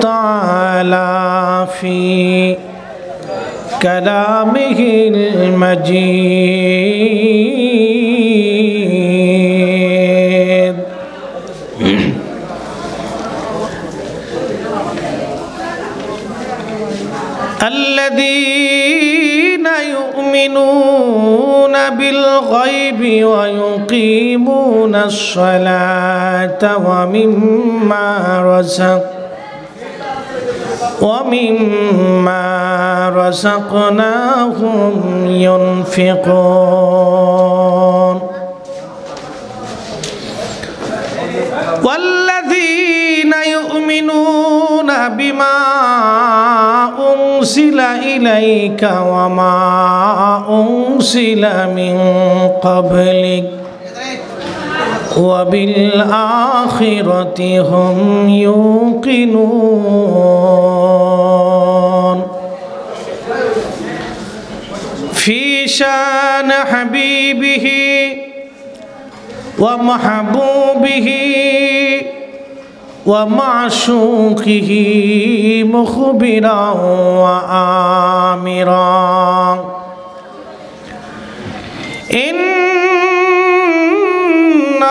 تعالى في كلامه المجيد الذين يؤمنون بالغيب ويقيمون الصلاة ومما رزق ومما رزقناهم ينفقون والذين يؤمنون بما أنزل إليك وما أنزل من قبلك وبالآخرة هم يوقنون في شان حبيبه ومحبوبه ومعشوقه مخبرا وآمرا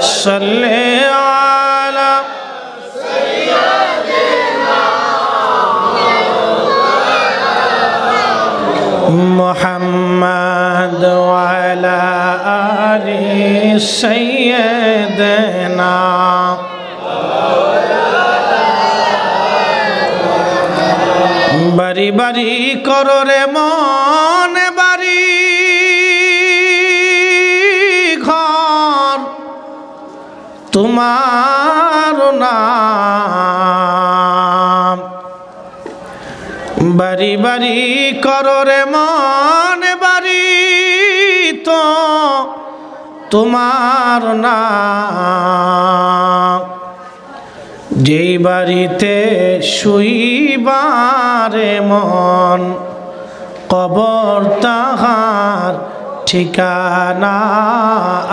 صل على محمد وعلى آل سيدنا بري بري করো তোমার বাড়ি বাড়ি করো রে মন বাড়ি তো তোমার না যেই বাড়িতে শুইবারে মন কবর তাহার ঠিকানা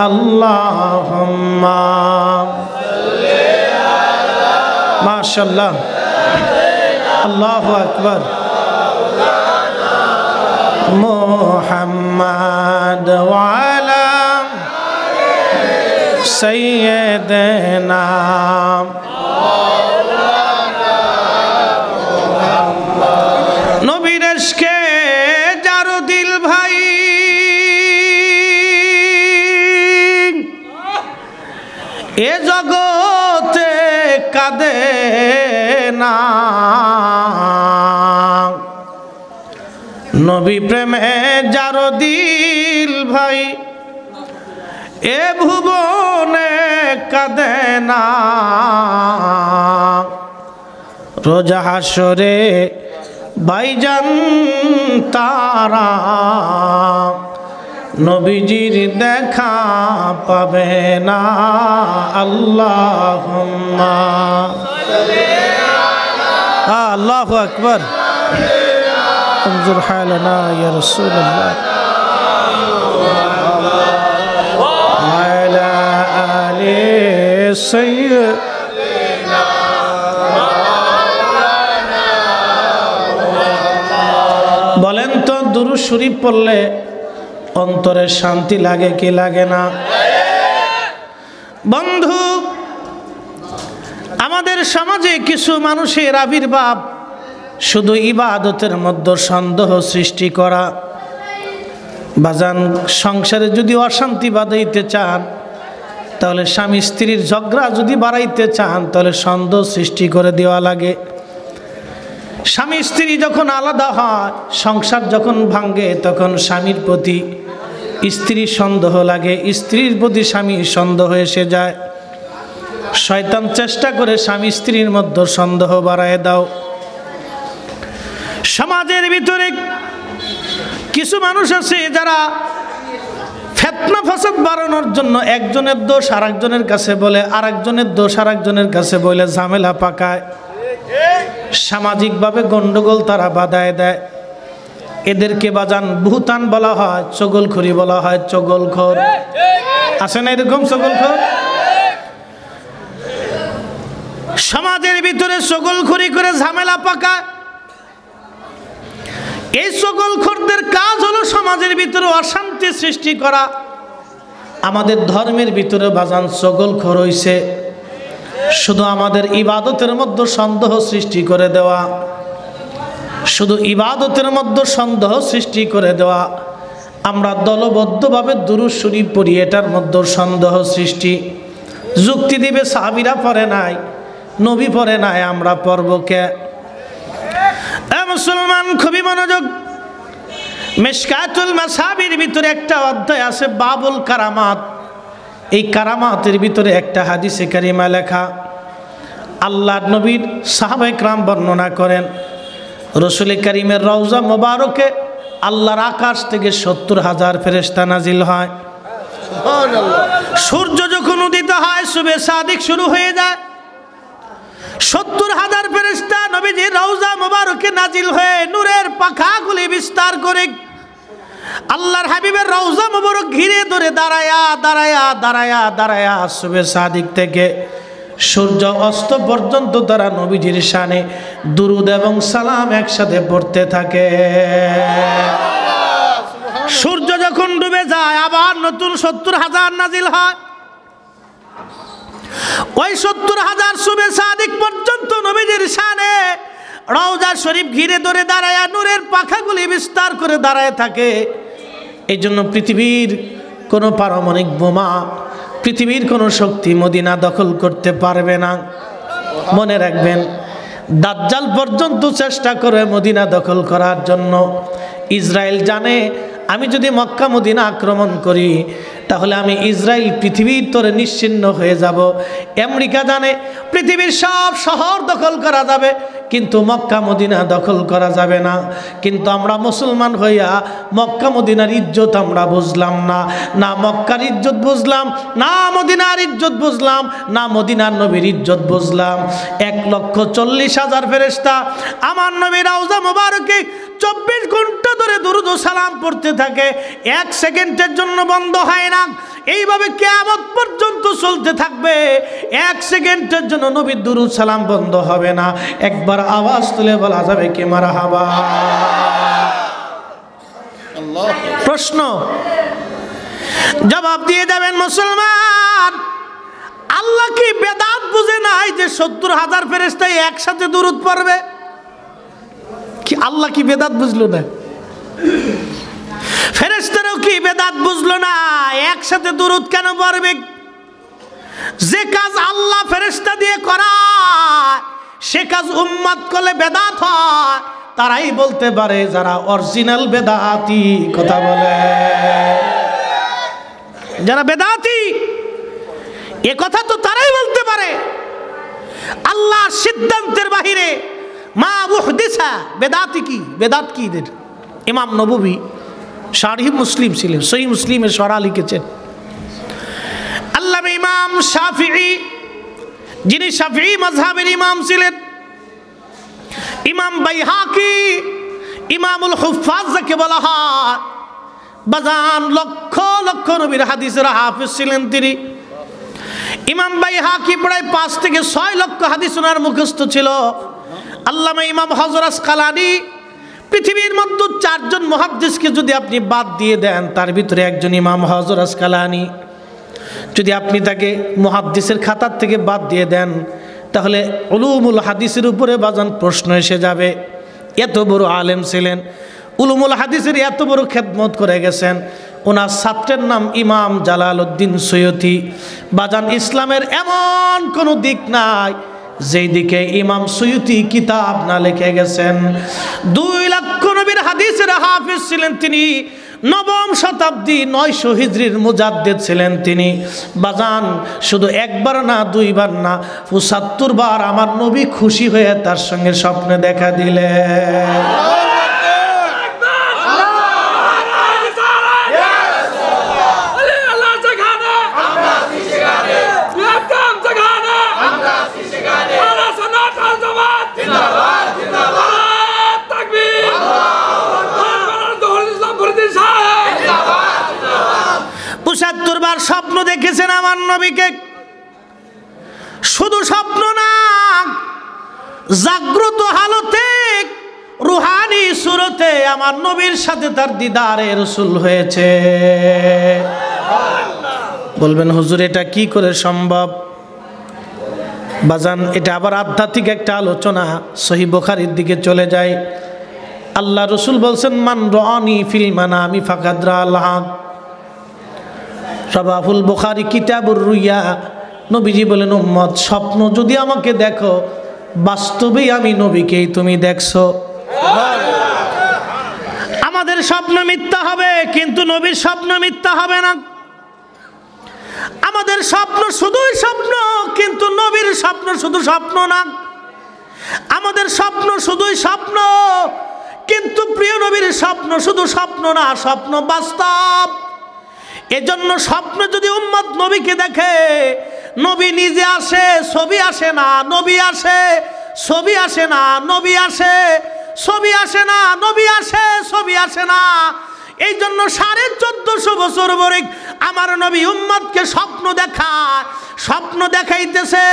আল্লাহ মাশাল্লাহ আল্লাহ আকবর মোহাম্মদ ওয়ালা সৈয়দ নাম নবী প্রেমে যার দিল ভাই এ ভুবনে কাঁদে না রোজা হাসরে বাইজান তারা নবীজির দেখা পাবে না আল্লাহ আল্লাহ আকবর انظر حالنا يا رسول الله وعلى آل বলেন তো দুরু শরীফ পড়লে অন্তরে শান্তি লাগে কি লাগে না বন্ধু আমাদের সমাজে কিছু মানুষের আবির্ভাব শুধু ইবাদতের মধ্যে সন্দেহ সৃষ্টি করা বাজান সংসারে যদি অশান্তি বাঁধাইতে চান তাহলে স্বামী স্ত্রীর ঝগড়া যদি বাড়াইতে চান তাহলে সন্দেহ সৃষ্টি করে দেওয়া লাগে স্বামী স্ত্রী যখন আলাদা হয় সংসার যখন ভাঙ্গে তখন স্বামীর প্রতি স্ত্রীর সন্দেহ লাগে স্ত্রীর প্রতি স্বামী সন্দেহ এসে যায় শয়তান চেষ্টা করে স্বামী স্ত্রীর মধ্যে সন্দেহ বাড়ায় দাও সমাজের ভিতরে কিছু মানুষ আছে যারা ফেতনা ফসাদ বাড়ানোর জন্য একজনের দোষ আর কাছে বলে আর একজনের দোষ আর কাছে বলে ঝামেলা পাকায় সামাজিকভাবে গণ্ডগোল তারা বাধায় দেয় এদেরকে বাজান ভূতান বলা হয় চগলখড়ি বলা হয় চগলখর আছে না এরকম চগলখর সমাজের ভিতরে চগলখড়ি করে ঝামেলা পাকায় এই সকল খোরদের কাজ হলো সমাজের ভিতরে অশান্তি সৃষ্টি করা আমাদের ধর্মের ভিতরে বাজান সকল খর হইছে শুধু আমাদের ইবাদতের মধ্যে সন্দেহ সৃষ্টি করে দেওয়া শুধু ইবাদতের মধ্যে সন্দেহ সৃষ্টি করে দেওয়া আমরা দলবদ্ধভাবে দুরুজ শরীফ পড়ি এটার মধ্যে সন্দেহ সৃষ্টি যুক্তি দিবে সাহাবিরা পরে নাই নবী পরে নাই আমরা পর্বকে মুসলমান খুবই মনোযোগ মেসকাতুল মাসাবির ভিতরে একটা অধ্যায় আছে বাবুল কারামাত এই কারামাতের ভিতরে একটা হাদিসে কারিমা লেখা আল্লাহ নবীর সাহাবাহিক রাম বর্ণনা করেন রসুল করিমের রওজা মোবারকে আল্লাহর আকাশ থেকে সত্তর হাজার ফেরেস্তা নাজিল হয় সূর্য যখন উদিত হয় শুভে সাদিক শুরু হয়ে যায় সত্তর হাজার ফেরিস্তা নবীজির রওজা মোবারকে নাজিল হয়ে নূরের পাখাগুলি বিস্তার করে আল্লাহর হাবিবের রওজা মোবারক ঘিরে ধরে দাঁড়ায়া দাঁড়ায়া দাঁড়ায়া দাঁড়ায়া শুভে সাদিক থেকে সূর্য অস্ত পর্যন্ত তারা নবীজির শানে দুরুদ এবং সালাম একসাথে পড়তে থাকে সূর্য যখন ডুবে যায় আবার নতুন সত্তর হাজার নাজিল হয় ওই সত্তর হাজার শুভে সাদিক পর্যন্ত নবীজির সানে রওজা শরীফ ঘিরে ধরে দাঁড়ায় নূরের পাখাগুলি বিস্তার করে দাঁড়ায় থাকে এই জন্য পৃথিবীর কোনো পারমাণিক বোমা পৃথিবীর কোনো শক্তি মদিনা দখল করতে পারবে না মনে রাখবেন দাজ্জাল পর্যন্ত চেষ্টা করে মদিনা দখল করার জন্য ইসরায়েল জানে আমি যদি মক্কা মদিনা আক্রমণ করি তাহলে আমি ইসরায়েল পৃথিবীর তোরে নিশ্চিন্ন হয়ে যাব আমেরিকা জানে পৃথিবীর সব শহর দখল করা যাবে কিন্তু মক্কা মদিনা দখল করা যাবে না কিন্তু আমরা মুসলমান হইয়া মক্কা মদিনার ইজ্জত আমরা বুঝলাম না না মক্কার ইজ্জত বুঝলাম না মদিনার ইজ্জত বুঝলাম না মদিনার নবীর ইজ্জত বুঝলাম এক লক্ষ চল্লিশ হাজার ফেরেস্তা আমার নবীর আউজা মুবারকে চব্বিশ ঘন্টা ধরে দুরুদ সালাম পড়তে থাকে এক সেকেন্ডের জন্য বন্ধ হয় না এইভাবে কেমন পর্যন্ত চলতে থাকবে এক সেকেন্ডের জন্য নবী দুরুদ সালাম বন্ধ হবে না একবার আওয়াজ তুলে বলা যাবে কে মারা হাবা প্রশ্ন জবাব দিয়ে যাবেন মুসলমান আল্লাহ কি বেদাত বুঝে নাই যে সত্তর হাজার ফেরেস্তাই একসাথে দূরত পড়বে আল্লাহ কি বেদাত বুঝলো না ফেরেস্তারও কি বেদাত বুঝলো না একসাথে দূরত কেন পারবে যে কাজ আল্লাহ ফেরেস্তা দিয়ে করা সে কাজ উম্মাদ করলে বেদাত হয় তারাই বলতে পারে যারা অরিজিনাল বেদাতি কথা বলে যারা বেদাতি এ কথা তো তারাই বলতে পারে আল্লাহ সিদ্ধান্তের বাহিরে মা উহদিসা বেদাতি কি বেদাত কি এদের ইমাম নবী শাহি মুসলিম ছিলেন সহি মুসলিমের সরা লিখেছেন আল্লাহ ইমাম শাফি যিনি শাফি মজহাবের ইমাম ছিলেন ইমাম বাইহাকি ইমামুল হুফাজ যাকে বলা হয় বাজান লক্ষ লক্ষ নবীর হাদিসের হাফিজ ছিলেন তিনি ইমাম হাকি প্রায় পাঁচ থেকে ছয় লক্ষ হাদিস ওনার মুখস্থ ছিল আল্লামা ইমাম হজরাস কালানি পৃথিবীর মধ্যে চারজন মহাদ্দেশকে যদি আপনি বাদ দিয়ে দেন তার ভিতরে একজন ইমাম হজরাস কালানি যদি আপনি তাকে মহাদ্দেশের খাতার থেকে বাদ দিয়ে দেন তাহলে উলুমুল হাদিসের উপরে বাজান প্রশ্ন এসে যাবে এত বড় আলেম ছিলেন উলুমুল হাদিসের এত বড় খেদমত করে গেছেন ওনার ছাত্রের নাম ইমাম জালাল উদ্দিন সৈয়দী বাজান ইসলামের এমন কোনো দিক নাই যেদিকে ইমাম সৈয়দি কিতাব না লিখে গেছেন দুই লক্ষ নবীর হাদিসের হাফিজ ছিলেন তিনি নবম শতাব্দী নয় হিজড়ির মুজাদ্দেদ ছিলেন তিনি বাজান শুধু একবার না দুইবার না পঁচাত্তর বার আমার নবী খুশি হয়ে তার সঙ্গে স্বপ্নে দেখা দিলেন আমার নবীকে শুধু স্বপ্ন না জাগ্রত হালতে রুহানি সুরতে আমার নবীর সাথে তার দিদারে রসুল হয়েছে বলবেন হুজুর এটা কি করে সম্ভব বাজান এটা আবার আধ্যাত্মিক একটা আলোচনা সহি বোখারির দিকে চলে যায় আল্লাহ রসুল বলছেন মান রনি ফিল মানা আমি ফাঁকাদ্রা আল্লাহ সবাফুল বুখারি কিতাবুর রুইয়া নবীজি বলেন উম্মদ স্বপ্ন যদি আমাকে দেখো বাস্তবেই আমি নবীকেই তুমি দেখছো আমাদের স্বপ্ন মিথ্যা হবে কিন্তু নবীর স্বপ্ন মিথ্যা হবে না আমাদের স্বপ্ন শুধুই স্বপ্ন কিন্তু নবীর স্বপ্ন শুধু স্বপ্ন না আমাদের স্বপ্ন শুধুই স্বপ্ন কিন্তু প্রিয় নবীর স্বপ্ন শুধু স্বপ্ন না স্বপ্ন বাস্তব এজন্য স্বপ্ন যদি উম্মত নবীকে দেখে নবী নিজে আসে ছবি আসে না নবী আসে ছবি আসে না নবী আসে ছবি আসে না নবী আসে ছবি আসে না এই জন্য সাড়ে চোদ্দশো বছর পরে আমার নবী উম্মদকে স্বপ্ন দেখা স্বপ্ন দেখাইতেছে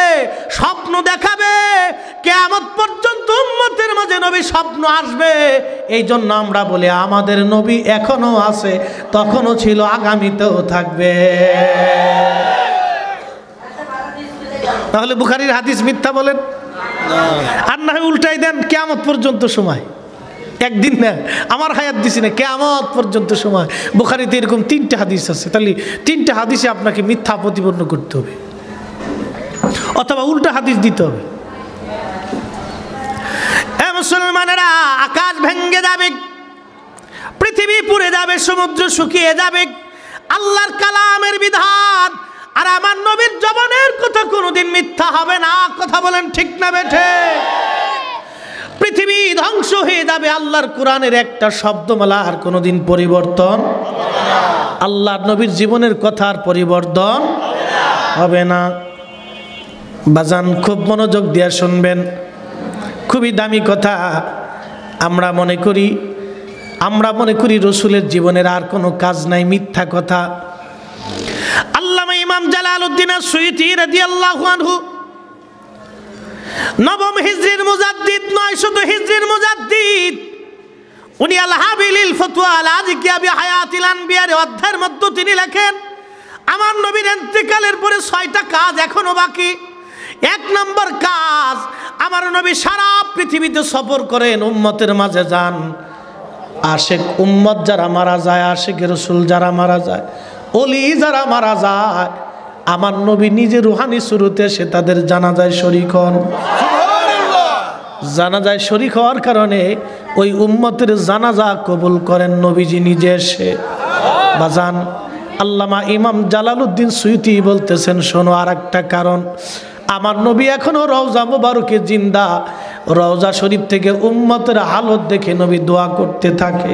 স্বপ্ন দেখাবে আমার পর্যন্ত উম্মতের মাঝে নবী স্বপ্ন আসবে এই জন্য আমরা বলি আমাদের নবী এখনো আছে তখনও ছিল আগামীতেও থাকবে তাহলে বুখারির হাদিস মিথ্যা বলেন আর না উল্টাই দেন কেমন পর্যন্ত সময় একদিন না আমার হায়াত দিছি না কেমত পর্যন্ত সময় বুখারিতে এরকম তিনটে হাদিস আছে তাহলে তিনটে হাদিসে আপনাকে মিথ্যা প্রতিপন্ন করতে হবে অথবা উল্টা হাদিস দিতে হবে মুসলমানেরা আকাশ ভেঙ্গে যাবে পৃথিবী পুড়ে যাবে সমুদ্র শুকিয়ে যাবে আল্লাহর কালামের বিধান আর আমার নবীর জবনের কথা কোনোদিন মিথ্যা হবে না কথা বলেন ঠিক না বেঠে পৃথিবী ধ্বংস হয়ে যাবে আল্লাহর কোরআনের একটা শব্দমালা আর কোনোদিন পরিবর্তন আল্লাহর নবীর জীবনের কথার পরিবর্তন হবে না বাজান খুব মনোযোগ দিয়ে শুনবেন খুবই দামি কথা আমরা মনে করি আমরা মনে করি রসুলের জীবনের আর কোনো কাজ নাই মিথ্যা কথা আল্লামা ইমাম জালাল উদ্দিন সুইতি রাদিয়াল্লাহু আনহু নবম হিজরির মুজাদ্দিদ শুধু হিজরির মুজাদ্দিদ উনি আলহাবিলিল ফতুয়া আল আজিকিয়াবি হায়াতিল আনবিয়ার অধ্যায়ের মধ্যে তিনি লেখেন আমার নবীর এন্তিকালের পরে ছয়টা কাজ এখনো বাকি এক নম্বর কাজ আমার নবী সারা পৃথিবীতে সফর করেন উম্মতের মাঝে যান আশেক উম্মত যারা মারা যায় আশেক রসুল যারা মারা যায় অলি যারা মারা যায় আমার নবী নিজে রুহানি শুরুতে সে তাদের জানা যায় শরিক হন জানা যায় শরিক হওয়ার কারণে ওই উম্মতের জানাজা কবুল করেন নবীজি নিজে এসে বাজান আল্লামা ইমাম উদ্দিন সুইতি বলতেছেন শোনো আর একটা কারণ আমার নবী এখনও রওজা মুবারকে জিন্দা রওজা শরীফ থেকে উম্মতের হালত দেখে নবী দোয়া করতে থাকে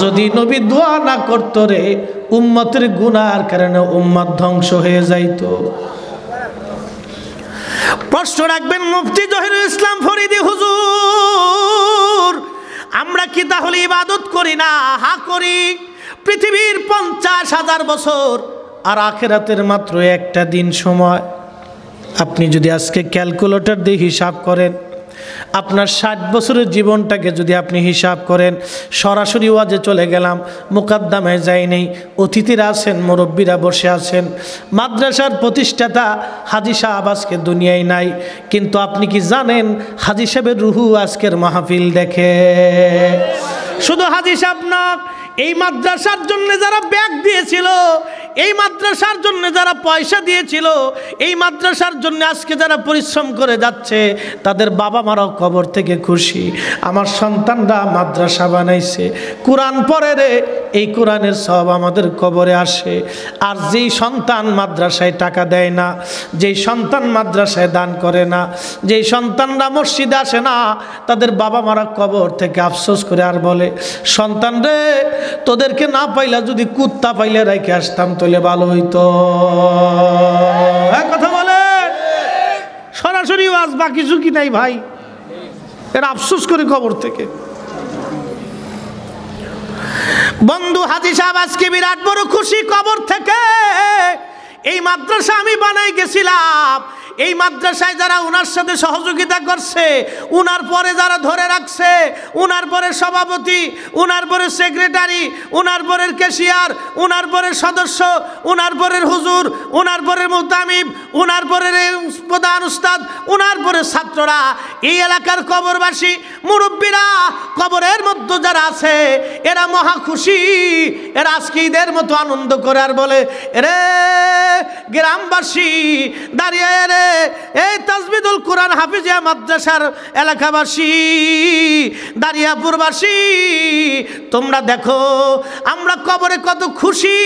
যদি নবী দোয়া না করত রে উম্মতের গুনার কারণে উম্মত ধ্বংস হয়ে যাইত প্রশ্ন রাখবেন মুফতি জহিরুল ইসলাম ফরিদি হুজুর আমরা কি তাহলে ইবাদত করি না হা করি পৃথিবীর পঞ্চাশ হাজার বছর আর আখেরাতের মাত্র একটা দিন সময় আপনি যদি আজকে ক্যালকুলেটর দিয়ে হিসাব করেন আপনার ষাট বছরের জীবনটাকে যদি আপনি হিসাব করেন সরাসরি ওয়াজে চলে গেলাম মোকাদ্দামে যাই নেই অতিথিরা আছেন মুরব্বীরা বসে আছেন মাদ্রাসার প্রতিষ্ঠাতা হাজি শাহ আবাসকে দুনিয়ায় নাই কিন্তু আপনি কি জানেন হাজি সাহেবের রুহু আজকের মাহফিল দেখে শুধু হাজি সাহেব না এই মাদ্রাসার জন্য যারা ব্যাগ দিয়েছিল এই মাদ্রাসার জন্য যারা পয়সা দিয়েছিল এই মাদ্রাসার জন্য আজকে যারা পরিশ্রম করে যাচ্ছে তাদের বাবা মারাও কবর থেকে খুশি আমার সন্তানরা মাদ্রাসা বানাইছে কোরআন পরে রে এই কোরআনের সব আমাদের কবরে আসে আর যেই সন্তান মাদ্রাসায় টাকা দেয় না যেই সন্তান মাদ্রাসায় দান করে না যেই সন্তানরা মসজিদে আসে না তাদের বাবা মারা কবর থেকে আফসোস করে আর বলে সন্তান রে তোদেরকে না পাইলা যদি কুত্তা পাইলে রেখে আসতাম তোলে ভালো হইতো কথা বলে সরাসরি আজ বাকি ঝুঁকি নাই ভাই এর আফসোস করে খবর থেকে বন্ধু হাজি সাহেব আজকে বিরাট বড় খুশি কবর থেকে এই মাদ্রাসা আমি বানাই গেছিলাম এই মাদ্রাসায় যারা ওনার সাথে সহযোগিতা করছে উনার পরে যারা ধরে রাখছে উনার পরে সভাপতি উনার পরে সেক্রেটারি উনার পরের ক্যাশিয়ার উনার পরের সদস্য উনার পরের হুজুর উনার পরের মুতামিব উনার পরের প্রধান উস্তাদ উনার পরের ছাত্ররা এই এলাকার কবরবাসী মুরব্বীরা কবরের মধ্যে যারা আছে এরা মহা খুশি এরা আজকে ঈদের মতো আনন্দ করে আর বলে রে গ্রামবাসী দাঁড়িয়ে রে এই তাজবিদুল কোরআন হাফিজিয়া মাদ্রাসার এলাকাবাসী দারিয়াপুরবাসী তোমরা দেখো আমরা কবরে কত খুশি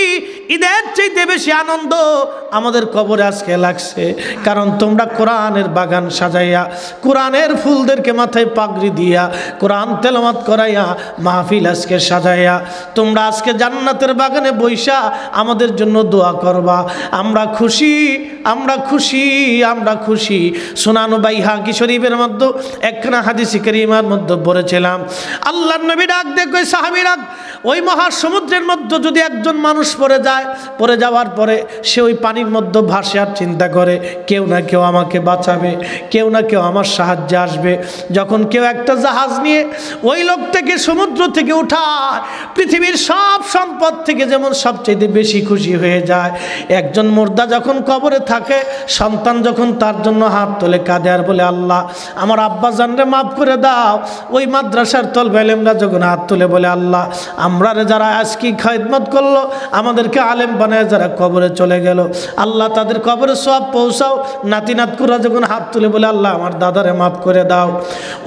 ঈদের চাইতে বেশি আনন্দ আমাদের কবরে আজকে লাগছে কারণ তোমরা কোরআনের বাগান সাজাইয়া কোরআনের ফুলদেরকে মাথায় পাগড়ি দিয়া কোরআন তেলমাত করাইয়া মাহফিল আজকে সাজাইয়া তোমরা আজকে জান্নাতের বাগানে বৈশা আমাদের জন্য দোয়া করবা আমরা খুশি আমরা খুশি আমরা খুশি সোনানু বাই হাকি শরীফের মধ্যে একখানা হাদিসি করিমার মধ্যে পড়েছিলাম আল্লাহ নবী ডাক দেখ ওই সাহাবি ডাক ওই মহাসমুদ্রের মধ্যে যদি একজন মানুষ পড়ে যায় পড়ে যাওয়ার পরে সে ওই পানির মধ্যে ভাসে আর চিন্তা করে কেউ না কেউ আমাকে বাঁচাবে কেউ না কেউ আমার সাহায্য আসবে যখন কেউ একটা জাহাজ নিয়ে ওই লোক থেকে সমুদ্র থেকে উঠায় পৃথিবীর সব সম্পদ থেকে যেমন সবচেয়ে বেশি খুশি হয়ে যায় একজন মোর্দা যখন কবরে থাকে সন্তান যখন যখন তার জন্য হাত তোলে কাঁদে আর বলে আল্লাহ আমার আব্বা জানরে মাফ করে দাও ওই মাদ্রাসার তল বেলেমরা যখন হাত তোলে বলে আল্লাহ আমরা যারা আজকে খেদমত করলো আমাদেরকে আলেম বানায় যারা কবরে চলে গেল আল্লাহ তাদের কবরে সব পৌঁছাও নাতি নাতকুরা যখন হাত তুলে বলে আল্লাহ আমার দাদারে মাফ করে দাও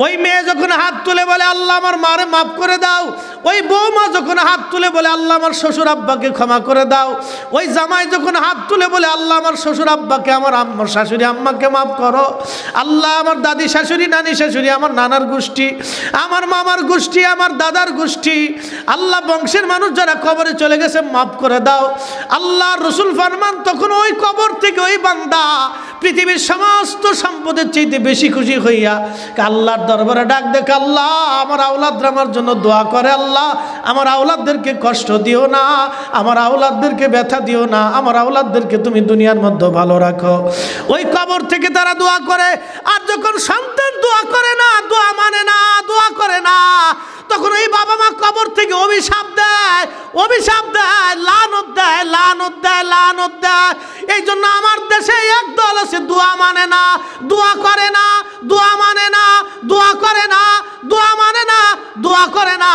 ওই মেয়ে যখন হাত তুলে বলে আল্লাহ আমার মারে মাফ করে দাও ওই বৌমা যখন হাত তুলে বলে আল্লাহ আমার শ্বশুর আব্বাকে ক্ষমা করে দাও ওই জামাই যখন হাত তুলে বলে আল্লাহ আমার শ্বশুর আব্বাকে আমার আম্মার শাশুড়ি শাশুড়ি আম্মাকে মাফ করো আল্লাহ আমার দাদি শাশুড়ি নানি শাশুড়ি আমার নানার গোষ্ঠী আমার মামার গোষ্ঠী আমার দাদার গোষ্ঠী আল্লাহ বংশের মানুষ যারা কবরে চলে গেছে মাফ করে দাও আল্লাহ রসুল ফারমান তখন ওই কবর থেকে ওই বান্দা পৃথিবীর সমস্ত সম্পদের চাইতে বেশি খুশি হইয়া আল্লাহর দরবারে ডাক দেখ আল্লাহ আমার আওলাদরা আমার জন্য দোয়া করে আল্লাহ আমার আওলাদদেরকে কষ্ট দিও না আমার আওলাদদেরকে ব্যথা দিও না আমার আওলাদদেরকে তুমি দুনিয়ার মধ্যে ভালো রাখো ওই কবর থেকে তারা দোয়া করে আর যখন সন্তান দোয়া করে না দোয়া মানে না দোয়া করে না তখন এই বাবা মা কবর থেকে অভিশাপ দেয় অভিশাপ দেয় লানত দেয় লানত দেয় লানত দেয় এই জন্য আমার দেশে একদল আছে দোয়া মানে না দোয়া করে না দোয়া মানে না দোয়া করে না দোয়া মানে না দোয়া করে না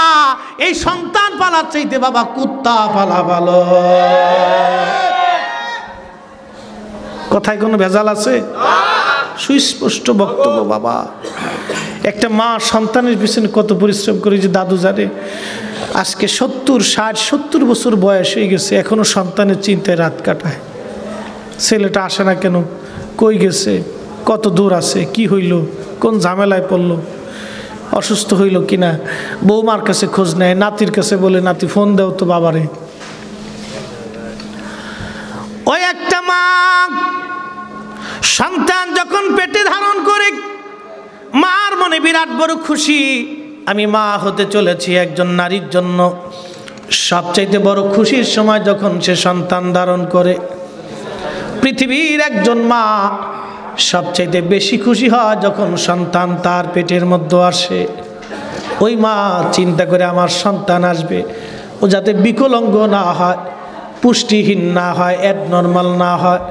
এই সন্তান পালার চাইতে বাবা কুত্তা পালা ভালো কথায় কোনো ভেজাল আছে সুস্পষ্ট বক্তব্য বাবা একটা মা সন্তানের পিছনে কত পরিশ্রম করে যে দাদু জানে আজকে সত্তর ষাট সত্তর বছর বয়স হয়ে গেছে এখনও সন্তানের চিন্তায় রাত কাটায় ছেলেটা আসে না কেন কই গেছে কত দূর আছে কি হইল কোন ঝামেলায় পড়লো অসুস্থ হইল কি না বৌমার কাছে খোঁজ নেয় নাতির কাছে বলে নাতি ফোন দেও তো বাবারে ওই একটা মা সন্তান যখন পেটে ধারণ করে মার মনে বিরাট বড় খুশি আমি মা হতে চলেছি একজন নারীর জন্য সবচাইতে বড় খুশির সময় যখন সে সন্তান ধারণ করে পৃথিবীর একজন মা সবচাইতে বেশি খুশি হয় যখন সন্তান তার পেটের মধ্যে আসে ওই মা চিন্তা করে আমার সন্তান আসবে ও যাতে বিকলঙ্গ না হয় পুষ্টিহীন না হয় অ্যাবনর্মাল না হয়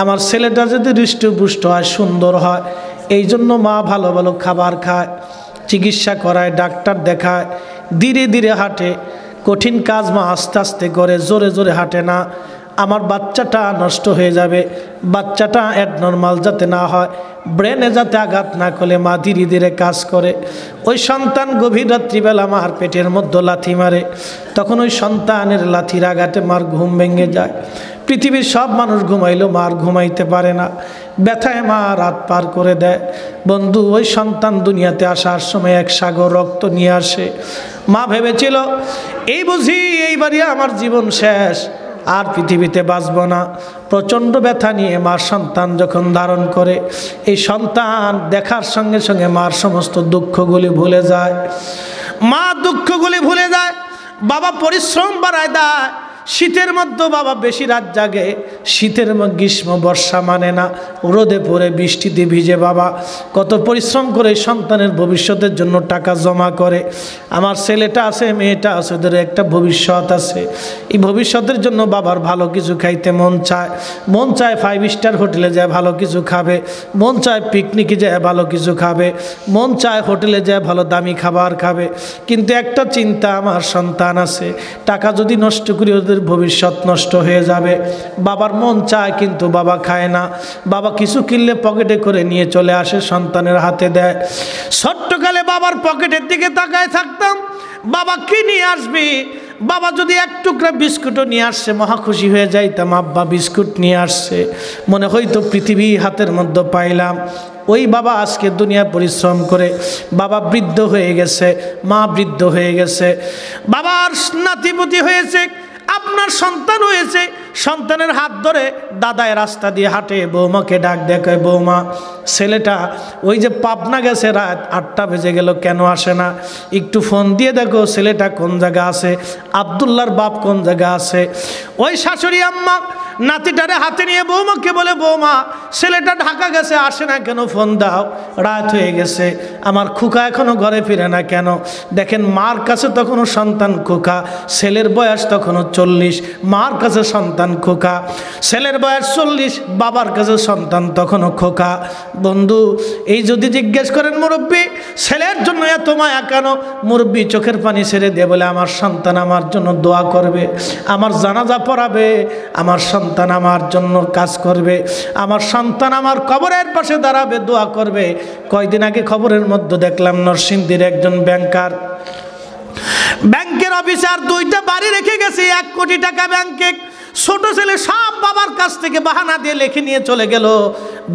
আমার ছেলেটা যদি হৃষ্টপুষ্ট হয় সুন্দর হয় এই জন্য মা ভালো ভালো খাবার খায় চিকিৎসা করায় ডাক্তার দেখায় ধীরে ধীরে হাঁটে কঠিন কাজ মা আস্তে আস্তে করে জোরে জোরে হাঁটে না আমার বাচ্চাটা নষ্ট হয়ে যাবে বাচ্চাটা অ্যাডনর্মাল যাতে না হয় ব্রেনে যাতে আঘাত না করলে মা ধীরে ধীরে কাজ করে ওই সন্তান গভীর রাত্রিবেলা মার পেটের মধ্যে লাথি মারে তখন ওই সন্তানের লাথির আঘাতে মার ঘুম ভেঙে যায় পৃথিবীর সব মানুষ ঘুমাইলো মার ঘুমাইতে পারে না ব্যথায় মা রাত পার করে দেয় বন্ধু ওই সন্তান দুনিয়াতে আসার সময় এক সাগর রক্ত নিয়ে আসে মা ভেবেছিল এই বুঝি এইবারই আমার জীবন শেষ আর পৃথিবীতে বাঁচব না প্রচণ্ড ব্যথা নিয়ে মার সন্তান যখন ধারণ করে এই সন্তান দেখার সঙ্গে সঙ্গে মার সমস্ত দুঃখগুলি ভুলে যায় মা দুঃখগুলি ভুলে যায় বাবা পরিশ্রম বাড়ায় দেয় শীতের মধ্যে বাবা বেশি রাত জাগে শীতের গ্রীষ্ম বর্ষা মানে না রোদে পড়ে বৃষ্টিতে ভিজে বাবা কত পরিশ্রম করে সন্তানের ভবিষ্যতের জন্য টাকা জমা করে আমার ছেলেটা আছে মেয়েটা আছে ওদের একটা ভবিষ্যৎ আছে এই ভবিষ্যতের জন্য বাবার ভালো কিছু খাইতে মন চায় মন চায় ফাইভ স্টার হোটেলে যায় ভালো কিছু খাবে মন চায় পিকনিকে যায় ভালো কিছু খাবে মন চায় হোটেলে যায় ভালো দামি খাবার খাবে কিন্তু একটা চিন্তা আমার সন্তান আছে টাকা যদি নষ্ট করি ওদের ছেলের ভবিষ্যৎ নষ্ট হয়ে যাবে বাবার মন চায় কিন্তু বাবা খায় না বাবা কিছু কিনলে পকেটে করে নিয়ে চলে আসে সন্তানের হাতে দেয় ছোট্টকালে বাবার পকেটের দিকে তাকায় থাকতাম বাবা কি নিয়ে আসবি বাবা যদি এক টুকরা বিস্কুটও নিয়ে আসছে মহা খুশি হয়ে যাইতাম আব্বা বিস্কুট নিয়ে আসছে মনে হয়তো পৃথিবী হাতের মধ্যে পাইলাম ওই বাবা আজকে দুনিয়া পরিশ্রম করে বাবা বৃদ্ধ হয়ে গেছে মা বৃদ্ধ হয়ে গেছে বাবার স্নাতিপতি হয়েছে আপনার সন্তান হয়েছে সন্তানের হাত ধরে দাদায় রাস্তা দিয়ে হাঁটে বৌমাকে ডাক দেখে বৌমা ছেলেটা ওই যে পাবনা গেছে রাত আটটা বেজে গেল কেন আসে না একটু ফোন দিয়ে দেখো ছেলেটা কোন জায়গা আছে আবদুল্লার বাপ কোন জায়গা আছে ওই শাশুড়ি আম্মা নাতিটারে হাতে নিয়ে বৌমাকে বলে বৌমা ছেলেটা ঢাকা গেছে আসে না কেন ফোন দাও রাত হয়ে গেছে আমার খুকা এখনও ঘরে ফিরে না কেন দেখেন মার কাছে তখনও সন্তান খুকা ছেলের বয়স তখনও চল্লিশ মার কাছে সন্তান খোকা ছেলের বয়স চল্লিশ বাবার কাছে সন্তান তখনও খোকা বন্ধু এই যদি জিজ্ঞেস করেন মুরব্বী ছেলের জন্য এত মায়া কেন মুরব্বী চোখের পানি ছেড়ে দিয়ে বলে আমার সন্তান আমার জন্য দোয়া করবে আমার জানাজা পড়াবে আমার সন্তান আমার জন্য কাজ করবে আমার সন্তান আমার কবরের পাশে দাঁড়াবে দোয়া করবে কয়দিন আগে খবরের মধ্যে দেখলাম নরসিংদীর একজন ব্যাংকার ব্যাংকের অফিসার দুইটা বাড়ি রেখে গেছে এক কোটি টাকা ব্যাংকে ছোট ছেলে সব বাবার কাছ থেকে বাহানা দিয়ে লেখে নিয়ে চলে গেল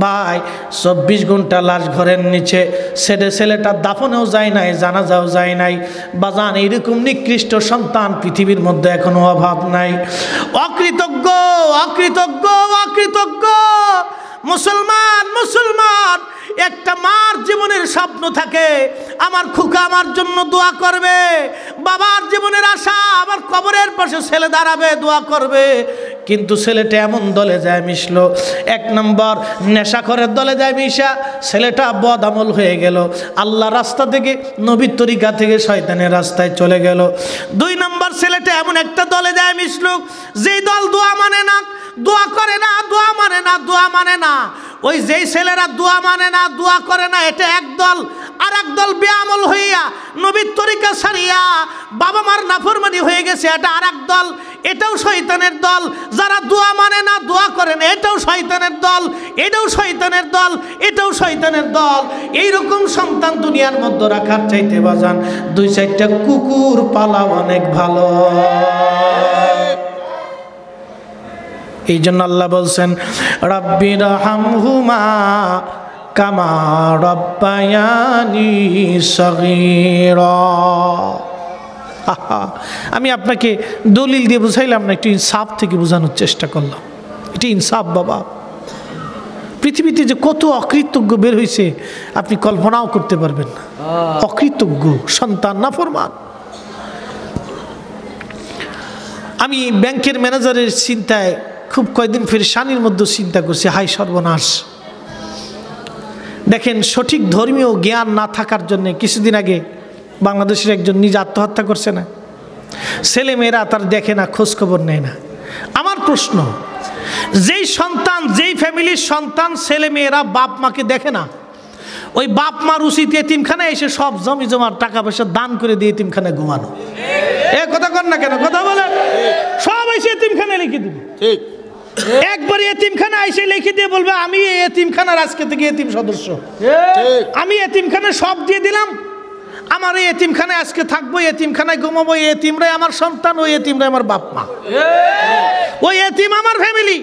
ভাই চব্বিশ ঘন্টা লাশ ঘরের নিচে ছেলে ছেলেটার দাফনেও যায় নাই জানাজাও যায় নাই বাজান এইরকম নিকৃষ্ট সন্তান পৃথিবীর মধ্যে এখনো অভাব নাই অকৃতজ্ঞ অকৃতজ্ঞ অকৃতজ্ঞ মুসলমান মুসলমান একটা মার জীবনের স্বপ্ন থাকে আমার খুকা আমার জন্য দোয়া করবে বাবার জীবনের আশা আমার কবরের পাশে ছেলে দাঁড়াবে দোয়া করবে কিন্তু ছেলেটা এমন দলে যায় মিশল এক নম্বর নেশাখরের দলে যায় মিশা ছেলেটা বদামল হয়ে গেল আল্লাহ রাস্তা থেকে নবীর তরিকা থেকে শয়তানের রাস্তায় চলে গেল দুই নম্বর ছেলেটা এমন একটা দলে যায় মিশলুক যেই দল দোয়া মানে না দোয়া করে না দোয়া মানে না দোয়া মানে না ওই যেই ছেলেরা দোয়া মানে না দোয়া করে না এটা একদল আর একদল ব্যায়ামল হইয়া নবীর তরিকা সারিয়া বাবা মার নাফরমানি হয়ে গেছে এটা আর দল এটাও শৈতানের দল যারা দোয়া মানে না দোয়া না এটাও শৈতানের দল এটাও শৈতানের দল এটাও শৈতানের দল এই রকম সন্তান দুনিয়ার মধ্যে রাখার চাইতে বাজান দুই চারটা কুকুর পালা অনেক ভালো এই জন্য আল্লাহ বলছেন রব্বির হামহুমা কামা রব্বায়ানি সগীর আমি আপনাকে দলিল দিয়ে বুঝাইলাম না একটু ইনসাফ থেকে বোঝানোর চেষ্টা করলাম এটি ইনসাফ বাবা পৃথিবীতে যে কত অকৃতজ্ঞ বের হয়েছে আপনি কল্পনাও করতে পারবেন না অকৃতজ্ঞ সন্তান না ফরমান আমি ব্যাংকের ম্যানেজারের চিন্তায় খুব কয়েকদিন সানির মধ্যে চিন্তা করছি হাই সর্বনাশ দেখেন সঠিক ধর্মীয় জ্ঞান না থাকার জন্য কিছুদিন আগে বাংলাদেশের একজন নিজ আত্মহত্যা করছে না ছেলেমেয়েরা তার দেখে না খোঁজখবর নেয় না আমার প্রশ্ন যেই সন্তান যেই ফ্যামিলির সন্তান ছেলেমেয়েরা বাপ মাকে দেখে না ওই বাপ মার উচিত এতিমখানে এসে সব জমি জমার টাকা পয়সা দান করে দিয়ে এতিমখানে ঘুমানো এ কথা কর না কেন কথা বলেন সব এসে এতিমখানে লিখে দিবে ঠিক একবার এতিমখানা আইসে লিখে দিয়ে বলবে আমি এতিমখানার আজকে থেকে এতিম সদস্য আমি এতিমখানা সব দিয়ে দিলাম আমার এই এতিমখানায় আজকে থাকবো এতিমখানায় ঘুমাবো এতিমরাই আমার সন্তান ওই এতিমরাই আমার বাপ মা ওই এতিম আমার ফ্যামিলি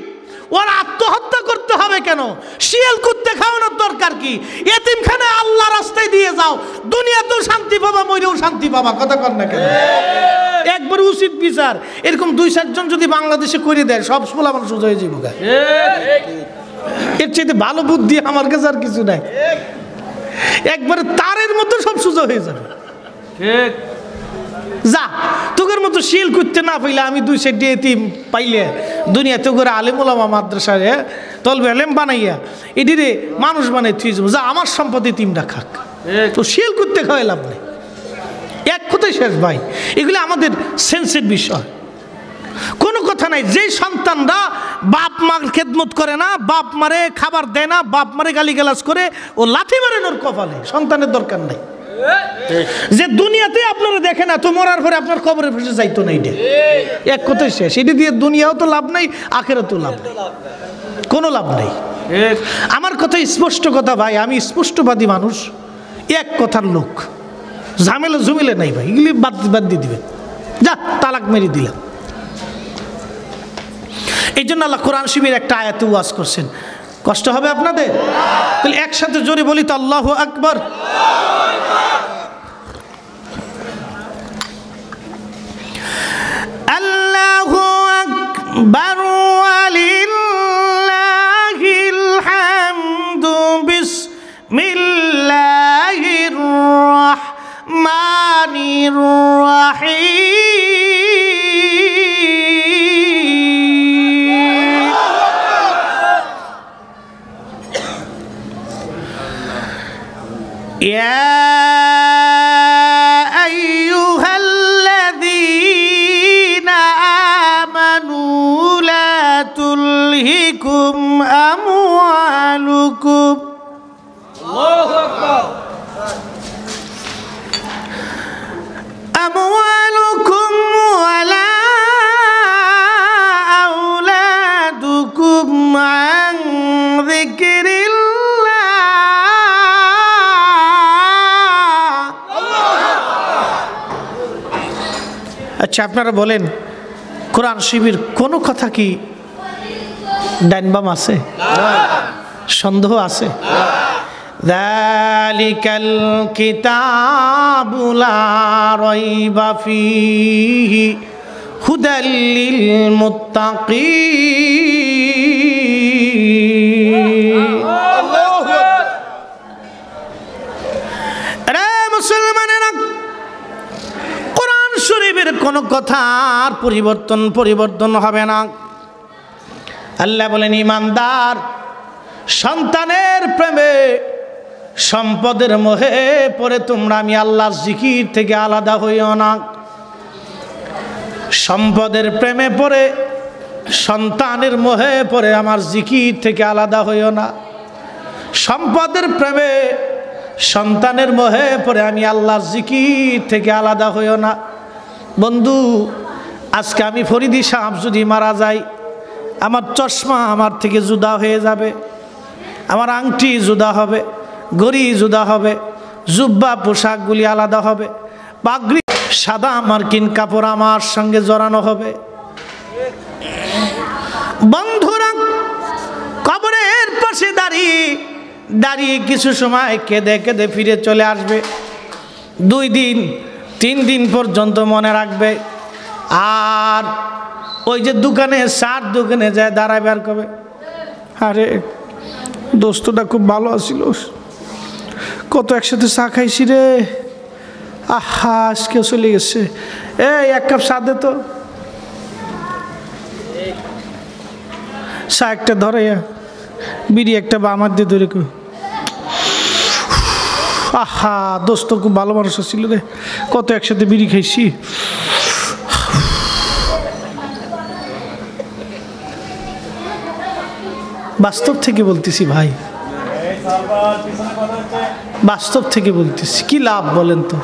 ওরা আত্মহত্যা করতে হবে কেন শিয়াল কুত্তে খাওয়ানোর দরকার কি এতিমখানে আল্লাহ রাস্তায় দিয়ে যাও দুনিয়াতেও শান্তি পাবা মরেও শান্তি পাবা কথা কর না কেন হ্যাঁ। একবার উচিত বিচার এরকম দুই চারজন যদি বাংলাদেশে করে দেয় সব সোলা মানুষ হয়ে যাব হ্যাঁ। এর চাইতে ভালো বুদ্ধি আমার কাছে আর কিছু নাই হ্যাঁ। একবারে তারের মতো সব সোজা হয়ে যাবে ঠিক যা তোকের মতো শিল করতে না পাইলে আমি দুই সাইড দিয়ে পাইলে দুনিয়া তো করে আলিমুলামা মাদ্রাসায় তল আলেম বানাইয়া এটি রে মানুষ বানাই থুই যা আমার সম্পত্তি তিমটা খাক তো শিল করতে খাওয়াই লাভ নেই এক কথাই শেষ ভাই এগুলি আমাদের সেন্সের বিষয় কোনো কথা নাই যে সন্তানরা বাপ মার খেদমত করে না বাপ মারে খাবার দেয় না বাপ মারে গালিগালাজ করে ও লাথি মারেন ওর কপালে সন্তানের দরকার নাই যে দুনিয়াতে আপনারা দেখেন এত মরার পরে আপনার কবরে ফেসে যাইতো না এটা এক কথায় শেষ এটা দিয়ে দুনিয়াও তো লাভ নাই আখেরও তো লাভ নেই কোনো লাভ নেই আমার কথা স্পষ্ট কথা ভাই আমি স্পষ্টবাদী মানুষ এক কথার লোক ঝামেলা ঝুমিলে নাই ভাই এগুলি বাদ বাদ দিয়ে দিবে যা তালাক মেরে দিলাম এই জন্য আল্লাহ কোরআন শিবির একটা আয়াতে ওয়াজ করছেন কষ্ট হবে আপনাদের তাহলে একসাথে জোরে বলি তো আল্লাহ আকবর بر ولی আচ্ছা আপনারা বলেন কোরআন শিবির কোনো কথা কি ডাইনবাম আছে সন্দেহ আছে দালিকাল কিতাবুলা রইবা ফিহি হুদাল্লিল মুত্তাকিন কোনো কথার পরিবর্তন পরিবর্তন হবে না আল্লাহ বলেন ইমানদার সন্তানের প্রেমে সম্পদের মোহে পরে তোমরা আমি আল্লাহর জিকির থেকে আলাদা হইও না সম্পদের প্রেমে পরে সন্তানের মোহে পরে আমার জিকির থেকে আলাদা হইও না সম্পদের প্রেমে সন্তানের মোহে পরে আমি আল্লাহর জিকির থেকে আলাদা হইও না বন্ধু আজকে আমি ফরিদি সাহাব যদি মারা যাই আমার চশমা আমার থেকে জুদা হয়ে যাবে আমার আংটি জুদা হবে গড়ি জুদা হবে জুব্বা পোশাকগুলি আলাদা হবে পাগড়ি সাদা মার্কিন কাপড় আমার সঙ্গে জড়ানো হবে বন্ধুরা কবরের পাশে দাঁড়িয়ে দাঁড়িয়ে কিছু সময় কেঁদে কেঁদে ফিরে চলে আসবে দুই দিন তিন দিন পর্যন্ত মনে রাখবে আর ওই যে দোকানে সার দোকানে যায় দাঁড়ায় বের করবে আরে দোস্তটা খুব ভালো আসিল কত একসাথে চা খাইছি রে আহা আজকে চলে গেছে এই এক কাপ চা দে তো চা একটা ধরে বিড়ি একটা বা আমার দিয়ে ধরে কেউ আহা দোস্ত খুব ভালো মানুষ ছিল রে কত একসাথে বিড়ি খাইছি বাস্তব থেকে বলতেছি ভাই বাস্তব থেকে বলতেছি কি লাভ বলেন তো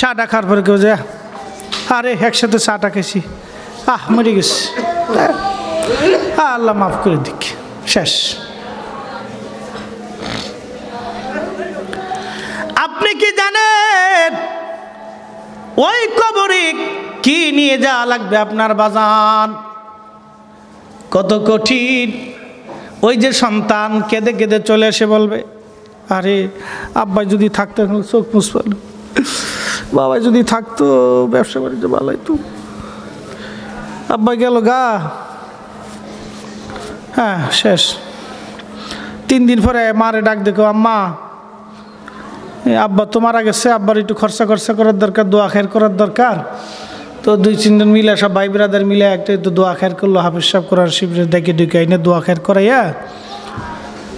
চাটা খাওয়ার পরে কেউ যা আরে একসাথে চাটা খেয়েছি আহ মরে গেছি আল্লাহ মাফ করে দিক শেষ আপনি কি জানেন ওই কবরে কি নিয়ে যাওয়া লাগবে আপনার বাজান কত কঠিন ওই যে সন্তান কেঁদে কেঁদে চলে এসে বলবে আরে আব্বাই যদি থাকতো এখন চোখ মুসপাল বাবাই যদি থাকতো ব্যবসা বাণিজ্য ভালো তো আব্বাই গেল গা হ্যাঁ শেষ তিন দিন পরে মারে ডাক দেখো আম্মা আব্বা তোমার আগে সে আব্বার একটু খরচা খরচা করার দরকার দোয়া খের করার দরকার তো দুই তিনজন মিলে সব ভাই বিরাদের মিলে একটা একটু দোয়া খের করলো হাফিজ সাহেব করার শিবিরে ডেকে ডুকে এনে দোয়া খের করাইয়া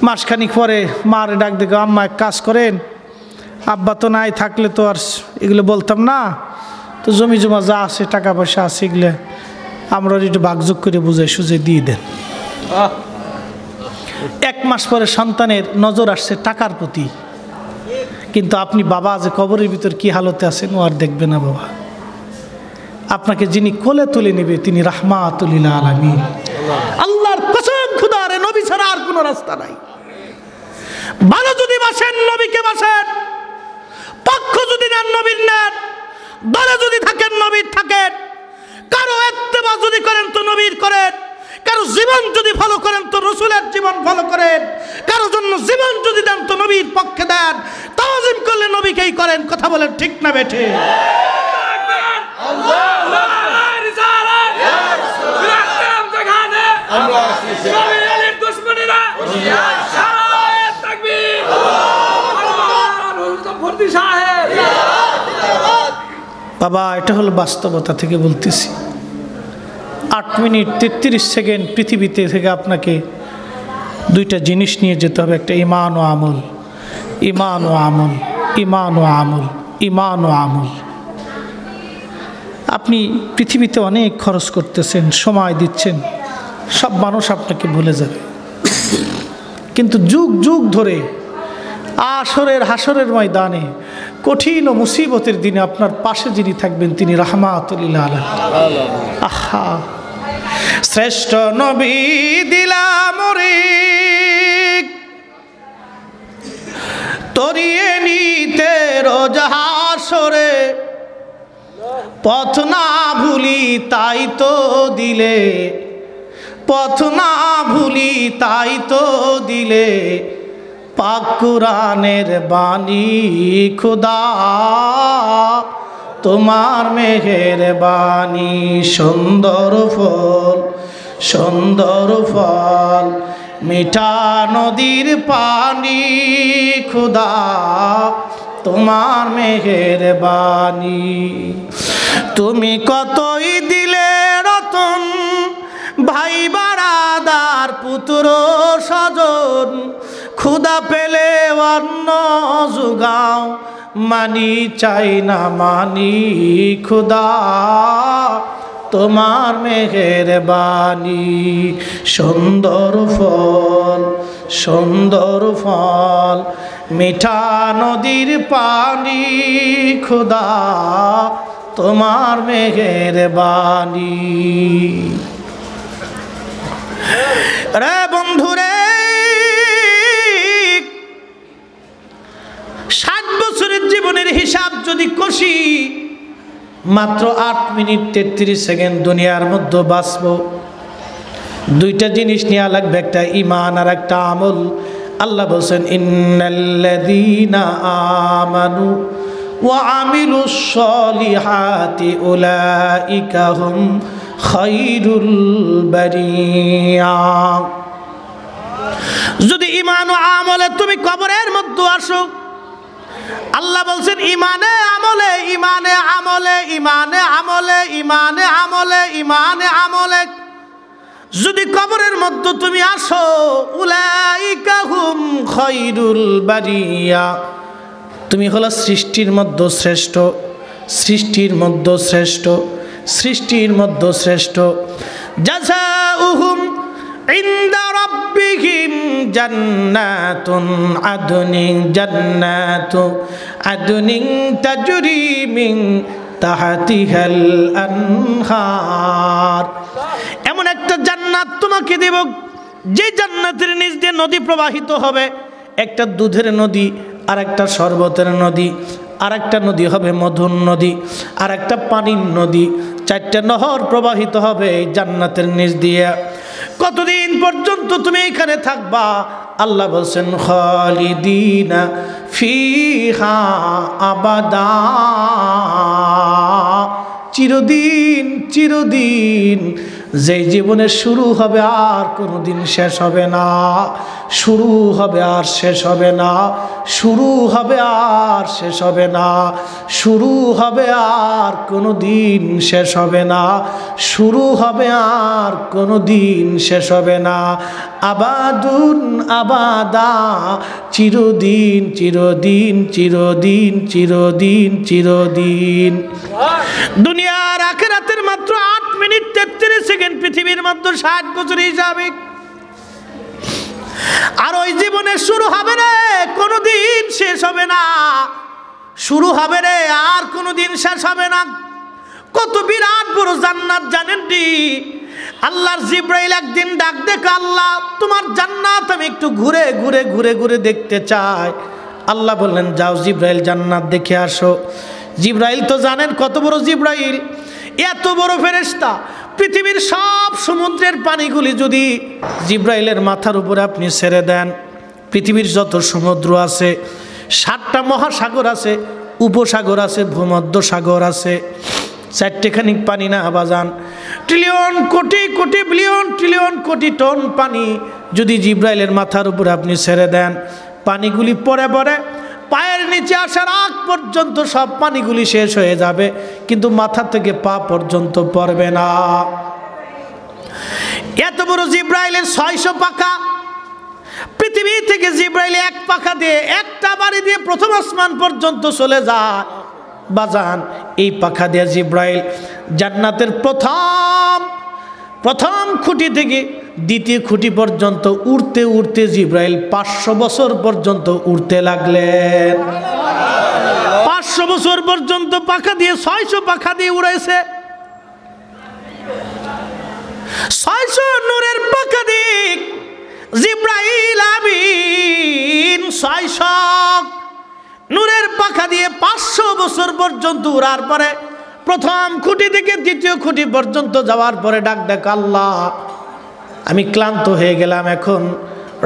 মাসখানিক পরে মার ডাক দেখো আম্মা এক কাজ করেন আব্বা তো নাই থাকলে তো আর এগুলো বলতাম না তো জমি জমা যা আছে টাকা পয়সা আছে এগুলো আমরা একটু বাগযোগ করে বুঝে সুঝে দিয়ে দেন এক মাস পরে সন্তানের নজর আসছে টাকার প্রতি কিন্তু আপনি বাবা যে কবরের ভিতর কি হালতে আছেন ও আর দেখবে না বাবা আপনাকে যিনি কোলে তুলে নেবে তিনি রাহমাতুলিল্লা আলমী আল্লাহর কসম খুদারে নবী ছাড়া আর কোনো রাস্তা নাই ভালো যদি বাসেন নবীকে বাসেন পক্ষ যদি নেন নবীর নেন দলে যদি থাকেন নবীর থাকেন কারো এত্তেবা যদি করেন তো নবীর করেন কারো জীবন যদি ফলো করেন তো রসুলের জীবন ফলো করেন কারো জন্য জীবন যদি দেন তো নবীর পক্ষে দেন তাজিম করলে নবীকেই করেন কথা বলেন ঠিক না বেঠে বাবা এটা হলো বাস্তবতা থেকে বলতেছি আট মিনিট তেত্রিশ সেকেন্ড পৃথিবীতে থেকে আপনাকে দুইটা জিনিস নিয়ে যেতে হবে একটা ইমান ও আমল ইমান ও আমল ইমান ও আমল ইমান ও আমল আপনি পৃথিবীতে অনেক খরচ করতেছেন সময় দিচ্ছেন সব মানুষ আপনাকে ভুলে যাবে কিন্তু যুগ যুগ ধরে আসরের হাসরের ময়দানে কঠিন ও মুসিবতের দিনে আপনার পাশে যিনি থাকবেন তিনি রাহমাতুল্লাহ আহা শ্রেষ্ঠ নবী দিলাম রে তরিয়ে নিতে রোজাহাসরে পথ না ভুলি তাই তো দিলে পথ না ভুলি তাই তো দিলে পাকুরানের বাণী খুদা তোমার মেহের বাণী সুন্দর ফল সুন্দর ফল মিঠা নদীর পানি খুদা তোমার মেঘের বাণী তুমি কতই দিলে রতন ভাই বারাদার পুত্র সজন ক্ষুদা পেলে অন্ন যুগাও মানি চাই না মানি ক্ষুদা তোমার মেঘের বাণী সুন্দর ফল সুন্দর ফল মিঠা নদীর পানি খুদা তোমার মেঘের বাণী রে বন্ধুরে ষাট বছরের জীবনের হিসাব যদি কষি মাত্র আট মিনিট তেত্রিশ সেকেন্ড দুনিয়ার মধ্যে বাঁচব দুইটা জিনিস নেওয়া লাগবে একটা ইমান আর একটা আমল আল্লাহ বলছেন ইন্নাল্লাযীনা আমানু ওয়া যদি ইমান আমলে তুমি কবরের মধ্যে আসো আল্লাহ বলছেন ইমানে আমলে ইমানে আমলে ইমানে আমলে ইমানে আমলে ইমানে আমলে যদি কবরের মধ্যে তুমি আসো উলাইকাহুম খৈরুল বাড়িয়া তুমি হলো সৃষ্টির মধ্য শ্রেষ্ঠ সৃষ্টির মধ্য শ্রেষ্ঠ সৃষ্টির মধ্য শ্রেষ্ঠ যাঝা উহু জান্নাতুন আনহার এমন একটা জান্নাত তোমাকে দেব যে জান্নাতের নিজ দিয়ে নদী প্রবাহিত হবে একটা দুধের নদী আর একটা শরবতের নদী আর একটা নদী হবে মধুর নদী আর একটা পানির নদী চারটা নহর প্রবাহিত হবে জান্নাতের নিচ দিয়ে কতদিন পর্যন্ত তুমি এখানে থাকবা আল্লাহ বলছেন খালিদিনা ফিহা আবাদা চিরদিন চিরদিন যেই জীবনের শুরু হবে আর কোনো দিন শেষ হবে না শুরু হবে আর শেষ হবে না শুরু হবে আর শেষ হবে না শুরু হবে আর কোনো দিন শেষ হবে না শুরু হবে আর কোনো দিন শেষ হবে না আবাদুন আবাদা চিরদিন চিরদিন চিরদিন চিরদিন চিরদিন দুনিয়ার আখেরাতের মাধ্যমে তিরিশ সেকেন্ড পৃথিবীর মাত্র ষাট বছর হিসাবে আর ওই জীবনে শুরু হবে রে কোনোদিন শেষ হবে না শুরু হবে রে আর কোনোদিন শেষ হবে না কত বিরাট বড় জান্নাত জানেন আল্লাহর জিব্রাইল একদিন ডাক দেখ আল্লাহ তোমার জান্নাত আমি একটু ঘুরে ঘুরে ঘুরে ঘুরে দেখতে চাই আল্লাহ বললেন যাও জিব্রাইল জান্নাত দেখে আসো জিব্রাইল তো জানেন কত বড় জিব্রাইল এত বড় ফেরেস্তা পৃথিবীর সব সমুদ্রের পানিগুলি যদি জিব্রাইলের মাথার উপরে আপনি ছেড়ে দেন পৃথিবীর যত সমুদ্র আছে সাতটা মহাসাগর আছে উপসাগর আছে ভূমধ্য সাগর আছে চারটেখানি পানি না আবাজান ট্রিলিয়ন কোটি কোটি বিলিয়ন ট্রিলিয়ন কোটি টন পানি যদি জিব্রাইলের মাথার উপরে আপনি ছেড়ে দেন পানিগুলি পরে পরে পায়ের নিচে আসার আগ পর্যন্ত সব পানিগুলি শেষ হয়ে যাবে কিন্তু মাথা থেকে পা পর্যন্ত পড়বে না এত বড় জিব্রাইলের ছয়শো পাখা পৃথিবী থেকে জিব্রাইল এক পাখা দিয়ে একটা বাড়ি দিয়ে প্রথম আসমান পর্যন্ত চলে যায় বাজান এই পাখা দিয়ে জিব্রাইল জান্নাতের প্রথম প্রথম খুঁটি থেকে দ্বিতীয় খুঁটি পর্যন্ত উড়তে উড়তে জিব্রাইল পাঁচশো বছর পর্যন্ত উড়তে লাগলেন পাঁচশো বছর পর্যন্ত পাখা দিয়ে ছয়শো পাখা দিয়ে উড়াইছে ছয়শো নূরের পাখা দিক জিব্রাইল আমিন ছয়শ নূরের পাখা দিয়ে পাঁচশো বছর পর্যন্ত উড়ার পরে প্রথম খুঁটি থেকে দ্বিতীয় খুঁটি পর্যন্ত যাওয়ার পরে ডাক দেখ আল্লাহ আমি ক্লান্ত হয়ে গেলাম এখন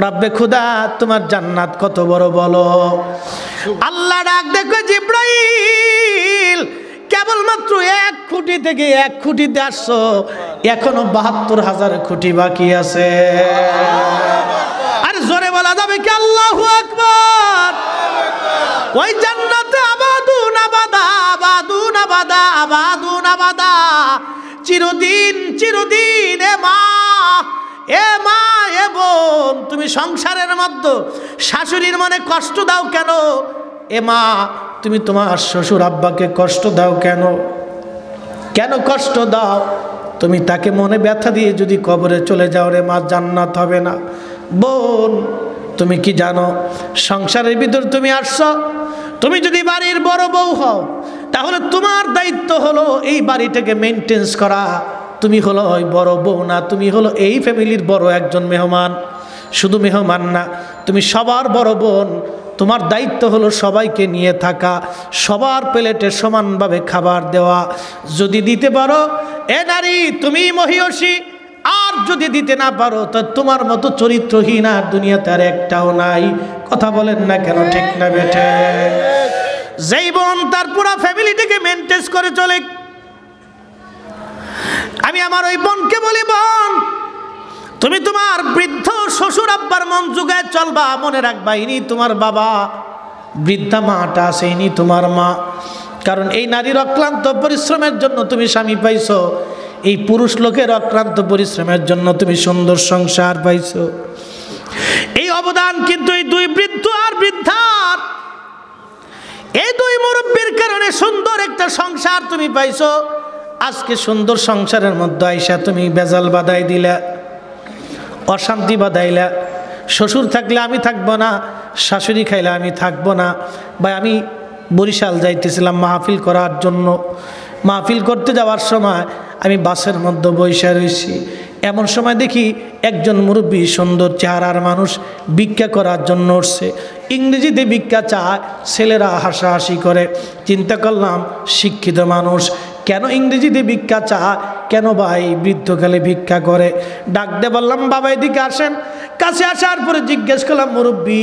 রাব্বে খুদা তোমার জান্নাত কত বড় বলো আল্লাহ ডাক দেখো জিব্রাইল কেবলমাত্র এক খুঁটি থেকে এক খুঁটি আসছো এখনো বাহাত্তর হাজার খুঁটি বাকি আছে আর জোরে বলা যাবে কি আল্লাহ আকবর ওই জান্নাতে চিরদিন চিরদিন এ মা এ মা এ বোন তুমি সংসারের মধ্য শাশুড়ির মনে কষ্ট দাও কেন এ মা তুমি তোমার শ্বশুর আব্বাকে কষ্ট দাও কেন কেন কষ্ট দাও তুমি তাকে মনে ব্যথা দিয়ে যদি কবরে চলে যাও রে মা জান্নাত হবে না বোন তুমি কি জানো সংসারের ভিতর তুমি আসছো তুমি যদি বাড়ির বড় বউ হও তাহলে তোমার দায়িত্ব হলো এই বাড়িটাকে মেনটেন্স করা তুমি হলো ওই বড় বউ না তুমি হলো এই ফ্যামিলির বড় একজন মেহমান শুধু মেহমান না তুমি সবার বড় বোন তোমার দায়িত্ব হলো সবাইকে নিয়ে থাকা সবার প্লেটে সমানভাবে খাবার দেওয়া যদি দিতে পারো এ নারী তুমি মহিয়সী আর যদি দিতে না পারো তা তোমার মতো চরিত্রহীন আর দুনিয়াতে আর একটাও নাই কথা বলেন না কেন ঠিক না বেঠে যেই বোন তার পুরো ফ্যামিলিটাকে মেনটেন করে চলে আমি আমার ওই বোনকে বলি বোন তুমি তোমার বৃদ্ধ শ্বশুর আব্বার মন যুগায় চলবা মনে রাখবা ইনি তোমার বাবা বৃদ্ধা মাটা আছে ইনি তোমার মা কারণ এই নারীর অক্লান্ত পরিশ্রমের জন্য তুমি স্বামী পাইছো এই পুরুষ লোকের অক্রান্ত পরিশ্রমের জন্য তুমি সুন্দর সংসার পাইছ এই অবদান কিন্তু এই দুই বৃদ্ধ আর বৃদ্ধার এই দুই মুরব্বীর কারণে সুন্দর একটা সংসার তুমি পাইছ আজকে সুন্দর সংসারের মধ্যে আইসা তুমি বেজাল বাধাই দিলা অশান্তি বাধাইলা শ্বশুর থাকলে আমি থাকবো না শাশুড়ি খাইলে আমি থাকবো না বা আমি বরিশাল যাইতেছিলাম মাহফিল করার জন্য মাহফিল করতে যাওয়ার সময় আমি বাসের মধ্যে বৈশা রয়েছি এমন সময় দেখি একজন মুরব্বী সুন্দর চেহারার মানুষ ভিক্ষা করার জন্য উঠছে ইংরেজিতে ভিক্ষা চায় ছেলেরা হাসাহাসি করে চিন্তা করলাম শিক্ষিত মানুষ কেন ইংরেজিতে ভিক্ষা চা কেন ভাই বৃদ্ধকালে ভিক্ষা করে ডাকতে বললাম বাবা এদিকে আসেন কাছে আসার পরে জিজ্ঞেস করলাম মুরব্বী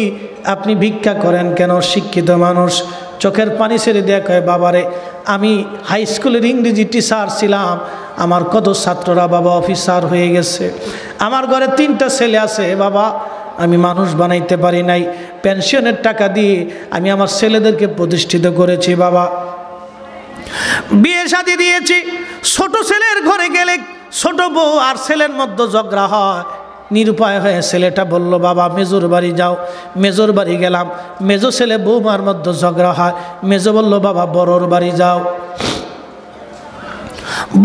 আপনি ভিক্ষা করেন কেন শিক্ষিত মানুষ চোখের পানি ছেড়ে দেয়া কয় বাবারে আমি হাই স্কুলের ইংরেজি টিচার ছিলাম আমার কত ছাত্ররা বাবা অফিসার হয়ে গেছে আমার ঘরে তিনটা ছেলে আছে বাবা আমি মানুষ বানাইতে পারি নাই পেনশনের টাকা দিয়ে আমি আমার ছেলেদেরকে প্রতিষ্ঠিত করেছি বাবা বিয়ে শাদি দিয়েছি ছোট ছেলের ঘরে গেলে ছোট বউ আর ছেলের মধ্যে ঝগড়া হয় নিরুপায় হয়ে ছেলেটা বলল বাবা মেজর বাড়ি যাও মেজর বাড়ি গেলাম মেজো ছেলে বৌমার মধ্যে ঝগড়া হয় মেজো বলল বাবা বড়োর বাড়ি যাও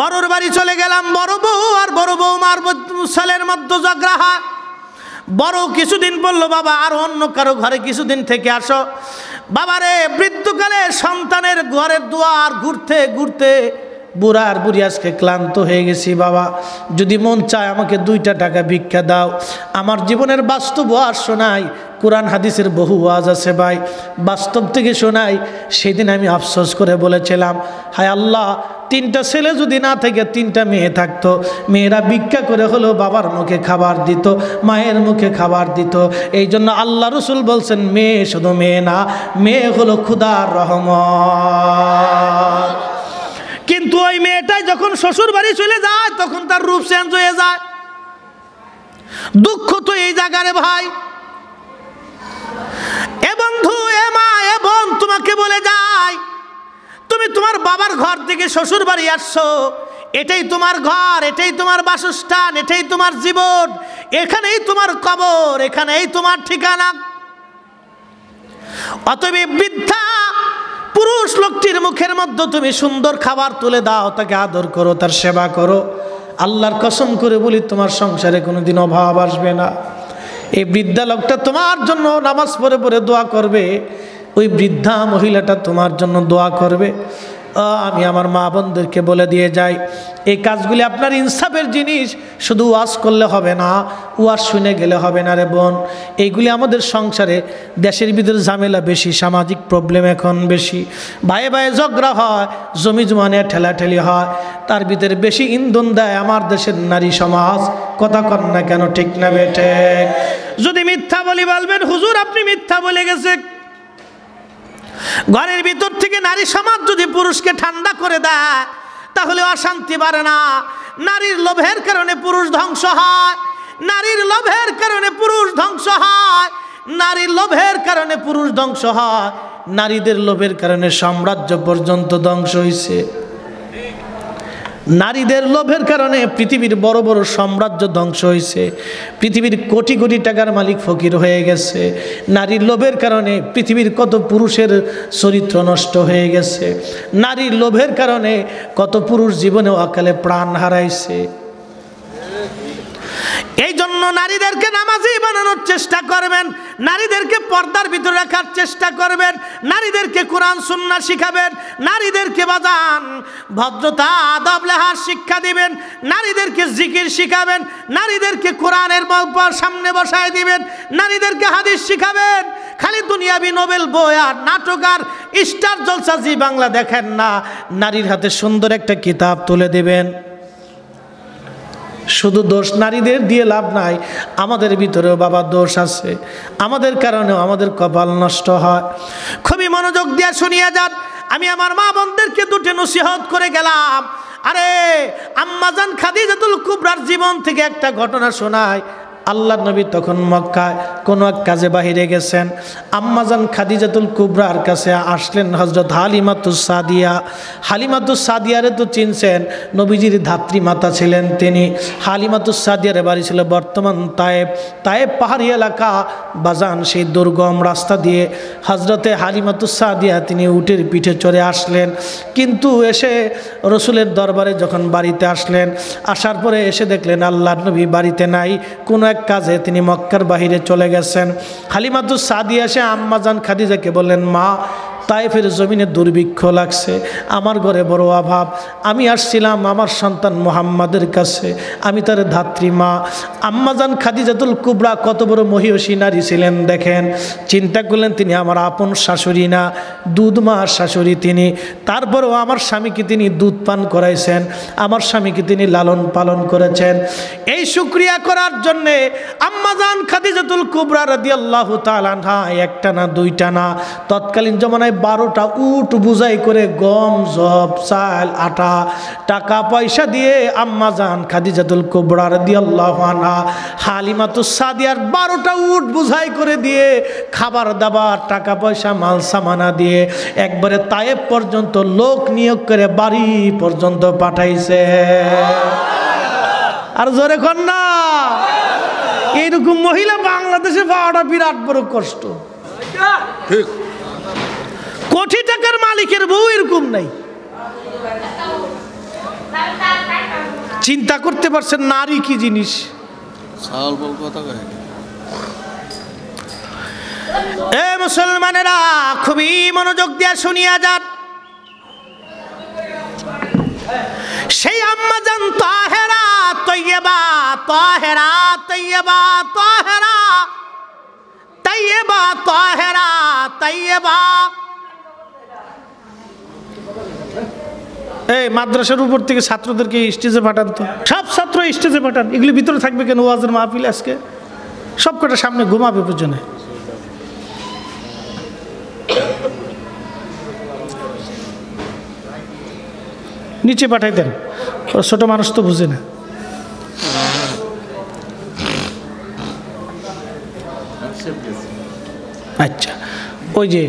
বড়র বাড়ি চলে গেলাম বড় বউ আর বড় বৌমার ছেলের মধ্যে জগ্রাহা বড় কিছুদিন বললো বাবা আর অন্য কারো ঘরে কিছুদিন থেকে আসো বাবারে বৃদ্ধকালে সন্তানের ঘরের দুয়ার ঘুরতে ঘুরতে বুড়া আর বুড়ি আজকে ক্লান্ত হয়ে গেছি বাবা যদি মন চায় আমাকে দুইটা টাকা ভিক্ষা দাও আমার জীবনের বাস্তব আর শোনাই কোরআন হাদিসের বহু ওয়াজ আছে ভাই বাস্তব থেকে শোনাই সেদিন আমি আফসোস করে বলেছিলাম হায় আল্লাহ তিনটা ছেলে যদি না থেকে তিনটা মেয়ে থাকতো মেয়েরা ভিক্ষা করে হলেও বাবার মুখে খাবার দিত মায়ের মুখে খাবার দিত এই জন্য আল্লাহ রসুল বলছেন মেয়ে শুধু মেয়ে না মেয়ে হলো ক্ষুদার রহমত যখন শ্বশুর বাড়ি চলে যায় তখন তার রূপ চেঞ্জ হয়ে যায় দুঃখ তো এই জায়গারে ভাই এ বন্ধু এ মা এ বোন তোমাকে বলে যায় তুমি তোমার বাবার ঘর থেকে শ্বশুর বাড়ি আসছো এটাই তোমার ঘর এটাই তোমার বাসস্থান এটাই তোমার জীবন এখানেই তোমার কবর এখানেই তোমার ঠিকানা অতবে বৃদ্ধা মুখের মধ্যে তুমি সুন্দর খাবার তুলে দাও তাকে আদর করো তার সেবা করো আল্লাহর কসম করে বলি তোমার সংসারে কোনোদিন অভাব আসবে না এই বৃদ্ধা লোকটা তোমার জন্য নামাজ পড়ে পড়ে দোয়া করবে ওই বৃদ্ধা মহিলাটা তোমার জন্য দোয়া করবে আমি আমার মা বোনদেরকে বলে দিয়ে যাই এই কাজগুলি আপনার ইনসাফের জিনিস শুধু ওয়াজ করলে হবে না ওয়াজ শুনে গেলে হবে না রে বোন এইগুলি আমাদের সংসারে দেশের ভিতরে ঝামেলা বেশি সামাজিক প্রবলেম এখন বেশি ভাইয়ে ভাইয়ে ঝগড়া হয় জমি জমানে ঠেলাঠেলি হয় তার ভিতরে বেশি ইন্ধন দেয় আমার দেশের নারী সমাজ কথা কন না কেন ঠিক না বেঠে যদি মিথ্যা বলি বলবেন হুজুর আপনি মিথ্যা বলে গেছে ঘরের ভিতর থেকে নারী সমাজ যদি পুরুষকে ঠান্ডা করে দেয় তাহলে অশান্তি বাড়ে না নারীর লোভের কারণে পুরুষ ধ্বংস হয় নারীর লোভের কারণে পুরুষ ধ্বংস হয় নারীর লোভের কারণে পুরুষ ধ্বংস হয় নারীদের লোভের কারণে সাম্রাজ্য পর্যন্ত ধ্বংস হয়েছে নারীদের লোভের কারণে পৃথিবীর বড় বড় সাম্রাজ্য ধ্বংস হয়েছে পৃথিবীর কোটি কোটি টাকার মালিক ফকির হয়ে গেছে নারীর লোভের কারণে পৃথিবীর কত পুরুষের চরিত্র নষ্ট হয়ে গেছে নারীর লোভের কারণে কত পুরুষ জীবনে অকালে প্রাণ হারাইছে এই জন্য নারীদেরকে নামাজি বানানোর চেষ্টা করবেন নারীদেরকে পর্দার ভিতরে রাখার চেষ্টা করবেন নারীদেরকে কোরআন সুন্না শিখাবেন নারীদেরকে বাজান ভদ্রতা আদব লেহার শিক্ষা দিবেন নারীদেরকে জিকির শিখাবেন নারীদেরকে কোরআনের সামনে বসায় দিবেন নারীদেরকে হাদিস শিখাবেন খালি দুনিয়াবি নোবেল বই আর নাটক আর স্টার জলসাজি বাংলা দেখেন না নারীর হাতে সুন্দর একটা কিতাব তুলে দেবেন শুধু দোষ নারীদের দিয়ে লাভ নাই আমাদের ভিতরেও বাবা দোষ আছে আমাদের কারণেও আমাদের কপাল নষ্ট হয় খুবই মনোযোগ দিয়ে শুনিয়া যান আমি আমার মা বোনদেরকে দুটি নসিহত করে গেলাম আরে আম্মাজান খাদিজাতুল কুবরার জীবন থেকে একটা ঘটনা শোনায় আল্লাহ নবী তখন মক্কায় কোনো এক কাজে বাহিরে গেছেন আম্মাজান খাদিজাতুল কুবরার কাছে আসলেন হজরত হালিমাতুস সাদিয়া হালিমাতুস সাদিয়ারে তো চিনছেন নবীজির ধাত্রী মাতা ছিলেন তিনি হালিমাতুস সাদিয়ারে বাড়ি ছিল বর্তমান তায়েব তায়েব পাহাড়ি এলাকা বাজান সেই দুর্গম রাস্তা দিয়ে হজরতে হালিমাতুস সাদিয়া তিনি উটের পিঠে চড়ে আসলেন কিন্তু এসে রসুলের দরবারে যখন বাড়িতে আসলেন আসার পরে এসে দেখলেন আল্লাহ নবী বাড়িতে নাই কোনো এক বেশিরভাগ কাজে তিনি মক্কার বাহিরে চলে গেছেন খালিমাতুস সাদি আসে আম্মাজান খাদিজাকে বললেন মা তাইফের জমিনে দুর্ভিক্ষ লাগছে আমার ঘরে বড় অভাব আমি আসছিলাম আমার সন্তান মোহাম্মদের কাছে আমি তার ধাত্রী মা আম্মাজান খাদিজাতুল কুবরা কত বড় মহিষী নারী ছিলেন দেখেন চিন্তা করলেন তিনি আমার আপন শাশুড়ি না দুধ মা শাশুড়ি তিনি তারপরেও আমার স্বামীকে তিনি দুধ পান করাইছেন আমার স্বামীকে তিনি লালন পালন করেছেন এই সুক্রিয়া করার জন্যে আম্মাজান খাদিজাতুল কুবরা রাদিয়াল্লাহু তাআলা না একটা না দুইটা না তৎকালীন জমানায় বারোটা উট বুঝাই করে গম জব চাল আটা টাকা পয়সা দিয়ে আম্মা জান খাদিজাতুল কোবরার দিয়াল্লাহানা হালিমা তো সাদিয়ার বারোটা উট বুঝাই করে দিয়ে খাবার দাবার টাকা পয়সা মাল সামানা দিয়ে একবারে তায়েব পর্যন্ত লোক নিয়োগ করে বাড়ি পর্যন্ত পাঠাইছে আর জোরে কন্যা এইরকম মহিলা বাংলাদেশে পাওয়াটা বিরাট বড় কষ্ট ঠিক কোটি টাকার মালিকের বউ এরকম নাই চিন্তা করতে পারছেন নারী কি জিনিস এ মুসলমানেরা খুবই মনোযোগ দিয়ে শুনিয়া যান সেই আম্মা যান তাহেরা তৈয়বা তাহেরা তৈয়বা তাহেরা তৈয়বা তাহেরা তৈয়বা এই মাদ্রাসার উপর থেকে ছাত্রদেরকে স্টেজে পাঠান তো সব ছাত্র স্টেজে পাঠান এগুলি ভিতরে থাকবে কেন ওয়াজের মাহফিল আজকে সব কটা সামনে ঘুমাবে পর্যন্ত নিচে পাঠাই দেন ছোট মানুষ তো বুঝে না আচ্ছা ওই যে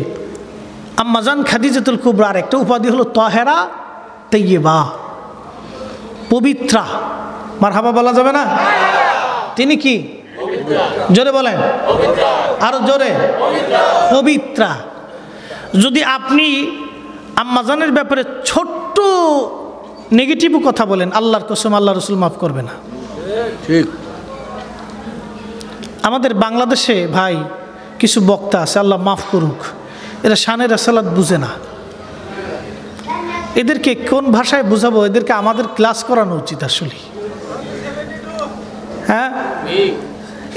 আম্মাজান খাদিজাতুল কুবরার একটা উপাধি হলো তহেরা আত্মা পবিত্রা মার হাবা বলা যাবে না তিনি কি জোরে বলেন আরো জোরে পবিত্রা যদি আপনি আম্মাজানের ব্যাপারে ছোট্ট নেগেটিভ কথা বলেন আল্লাহর কসম আল্লাহ রসুল মাফ করবে না ঠিক আমাদের বাংলাদেশে ভাই কিছু বক্তা আছে আল্লাহ মাফ করুক এরা শানের আসালাত বুঝে না এদেরকে কোন ভাষায় বুঝাবো এদেরকে আমাদের ক্লাস করানো উচিত আসলে হ্যাঁ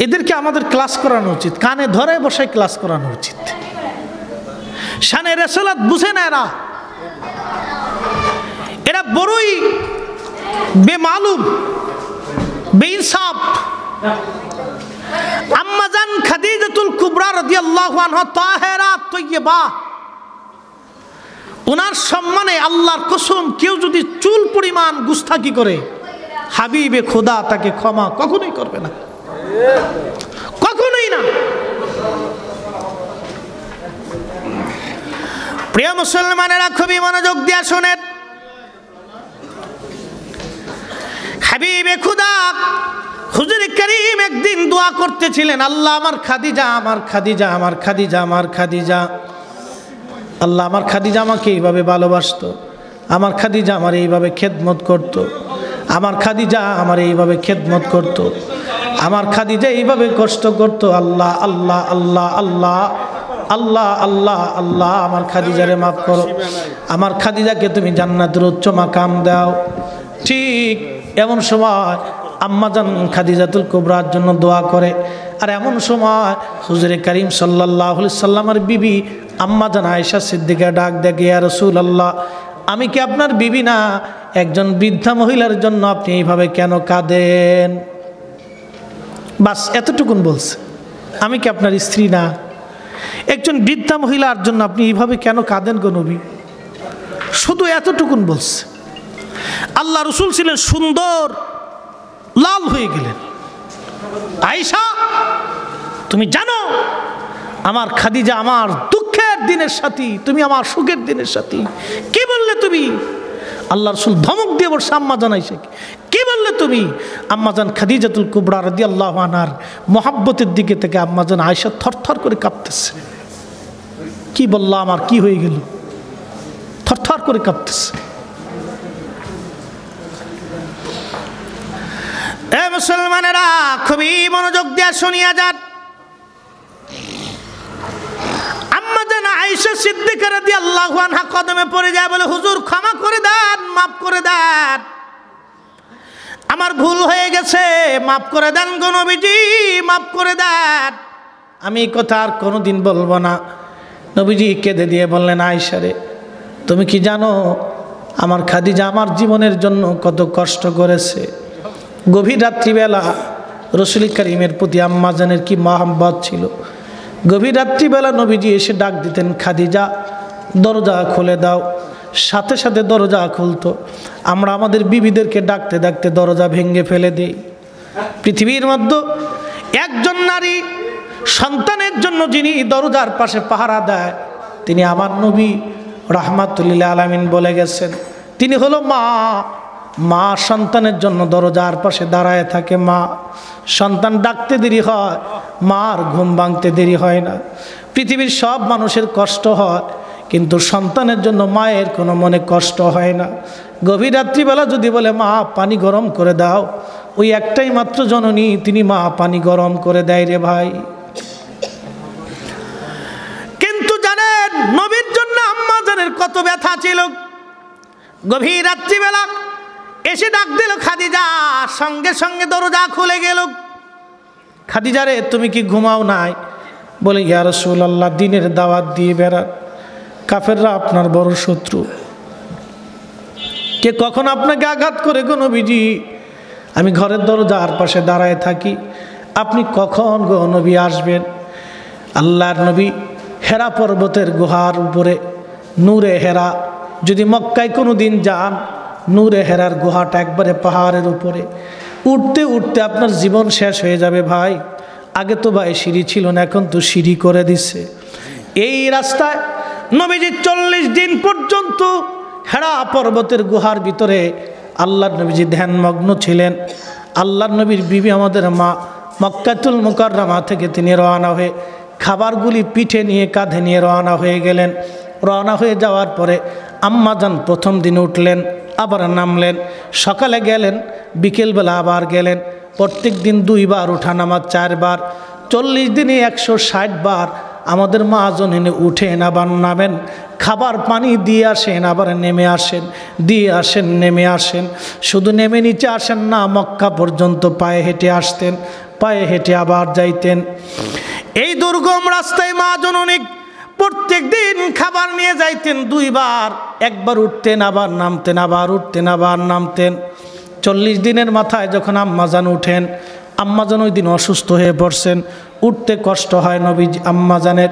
এদেরকে আমাদের ক্লাস করানো উচিত কানে ধরে বসে ক্লাস করানো উচিত সানে রেসলাত বুঝে না এরা এরা বড়ই বেমালুম বেইনসাফ আম্মাজান খাদিজাতুল কুবরা রাদিয়াল্লাহু আনহা তাহেরা তৈয়বা ওনার সম্মানে আল্লাহর কসম কেউ যদি চুল পরিমাণ গুস্তাকি করে হাবিবে খোদা তাকে ক্ষমা কখনোই করবে না কখনোই না প্রিয় মুসলমানেরা খুবই মনোযোগ দিয়া শোনেন হাবিবে খুদা হুজুর করিম একদিন দোয়া করতেছিলেন আল্লাহ আমার খাদিজা আমার খাদিজা আমার খাদিজা আমার খাদিজা আল্লাহ আমার খাদিজা আমাকে এইভাবে ভালোবাসত আমার খাদিজা আমার এইভাবে খেদমত করত। আমার খাদিজা আমার এইভাবে খেদমত করত। আমার খাদিজা এইভাবে কষ্ট করত আল্লাহ আল্লাহ আল্লাহ আল্লাহ আল্লাহ আল্লাহ আল্লাহ আমার খাদিজারে মাফ করো আমার খাদিজাকে তুমি জান্নাতের উচ্চ মাকাম দাও ঠিক এমন সময় আম্মাজান খাদিজাতুল কুবরার জন্য দোয়া করে আর এমন সময় হুজুরে করিম সাল্লাহ সাল্লামার বিবি আম্মা জান আয়সা সিদ্দিকা ডাক দেখে ইয়া রসুল আল্লাহ আমি কি আপনার বিবি না একজন বৃদ্ধা মহিলার জন্য আপনি এইভাবে কেন কাঁদেন বাস এতটুকুন বলছে আমি কি আপনার স্ত্রী না একজন বৃদ্ধা মহিলার জন্য আপনি এইভাবে কেন কাঁদেন গো নবী শুধু এতটুকুন বলছে আল্লাহ রসুল ছিলেন সুন্দর লাল হয়ে গেলেন আয়সা তুমি জানো আমার খাদিজা আমার দুঃখ দিনের সাথী তুমি আমার সুখের দিনের সাথী কে বললে তুমি আল্লাহ রসুল ধমক দিয়ে বসে আম্মা জানাই সে বললে তুমি আম্মাজান খাদিজাতুল কুবরা রদি আল্লাহ আনার মহাব্বতের দিকে থেকে আম্মাজান আয়সা থরথর করে কাঁপতেছে কি বললাম আর কি হয়ে গেল থরথর করে কাঁপতেছে এ মুসলমানেরা খুবই মনোযোগ দিয়ে শুনিয়া যান আনহা কদমে পড়ে যায় বলে হুজুর ক্ষমা করে দেন মাফ করে দেন আমার ভুল হয়ে গেছে মাফ করে দেন গো নবীজি মাফ করে দেন আমি কথা আর কোনোদিন বলবো না নবীজি কেঁদে দিয়ে বললেন আইসারে তুমি কি জানো আমার খাদিজা আমার জীবনের জন্য কত কষ্ট করেছে গভীর রাত্রিবেলা রসুল করিমের প্রতি আম্মাজানের কি মহাম্মত ছিল গভীর রাত্রিবেলা নবীজি এসে ডাক দিতেন খাদিজা দরজা খুলে দাও সাথে সাথে দরজা খুলতো আমরা আমাদের বিবিদেরকে ডাকতে ডাকতে দরজা ভেঙে ফেলে দিই পৃথিবীর মধ্যে একজন নারী সন্তানের জন্য যিনি দরজার পাশে পাহারা দেয় তিনি আমার নবী রহমাতুল্লিল্লা আলমিন বলে গেছেন তিনি হলো মা মা সন্তানের জন্য দরজার পাশে দাঁড়ায় থাকে মা সন্তান ডাকতে দেরি হয় মার ঘুম ভাঙতে দেরি হয় না পৃথিবীর সব মানুষের কষ্ট হয় কিন্তু সন্তানের জন্য মায়ের কোনো মনে কষ্ট হয় না গভীর রাত্রিবেলা যদি বলে মা পানি গরম করে দাও ওই একটাই মাত্র জননী তিনি মা পানি গরম করে দেয় রে ভাই কিন্তু জানেন নবীর জন্য আম্মা জানের কত ব্যথা ছিল গভীর রাত্রিবেলা এসে ডাক দিল খাদিজা সঙ্গে সঙ্গে দরজা খুলে গেল খাদিজা রে তুমি কি ঘুমাও নাই বলে ইয়া আল্লাহ দিনের দাওয়াত দিয়ে বেড়ান কাফেররা আপনার বড় শত্রু কে কখন আপনাকে আঘাত করে কোনো বিজি আমি ঘরের দরজার পাশে দাঁড়ায় থাকি আপনি কখন গো নবী আসবেন আল্লাহর নবী হেরা পর্বতের গুহার উপরে নূরে হেরা যদি মক্কায় কোনো দিন যান নূরে হেরার গুহাটা একবারে পাহাড়ের উপরে উঠতে উঠতে আপনার জীবন শেষ হয়ে যাবে ভাই আগে তো ভাই সিঁড়ি ছিল না এখন তো সিঁড়ি করে দিছে এই রাস্তায় নবীজি চল্লিশ দিন পর্যন্ত হেরা পর্বতের গুহার ভিতরে আল্লাহ নবীজি ধ্যানমগ্ন ছিলেন আল্লাহ নবীর বিবি আমাদের মা মক্কাতুল মুকাররামা থেকে তিনি রওনা হয়ে খাবারগুলি পিঠে নিয়ে কাঁধে নিয়ে রওনা হয়ে গেলেন রওনা হয়ে যাওয়ার পরে আম্মাজান প্রথম দিন উঠলেন আবার নামলেন সকালে গেলেন বিকেলবেলা আবার গেলেন প্রত্যেক দিন দুইবার নামার চারবার চল্লিশ দিনে একশো বার আমাদের জন এনে উঠেন আবার নামেন খাবার পানি দিয়ে আসেন আবার নেমে আসেন দিয়ে আসেন নেমে আসেন শুধু নেমে নিচে আসেন না মক্কা পর্যন্ত পায়ে হেঁটে আসতেন পায়ে হেঁটে আবার যাইতেন এই দুর্গম রাস্তায় জন অনেক প্রত্যেক দিন খাবার নিয়ে যাইতেন দুইবার একবার উঠতেন আবার নামতেন আবার উঠতেন আবার নামতেন চল্লিশ দিনের মাথায় যখন আম্মাজান উঠেন আম্মাজান ওই দিন অসুস্থ হয়ে পড়ছেন উঠতে কষ্ট হয় নবীজ আম্মাজানের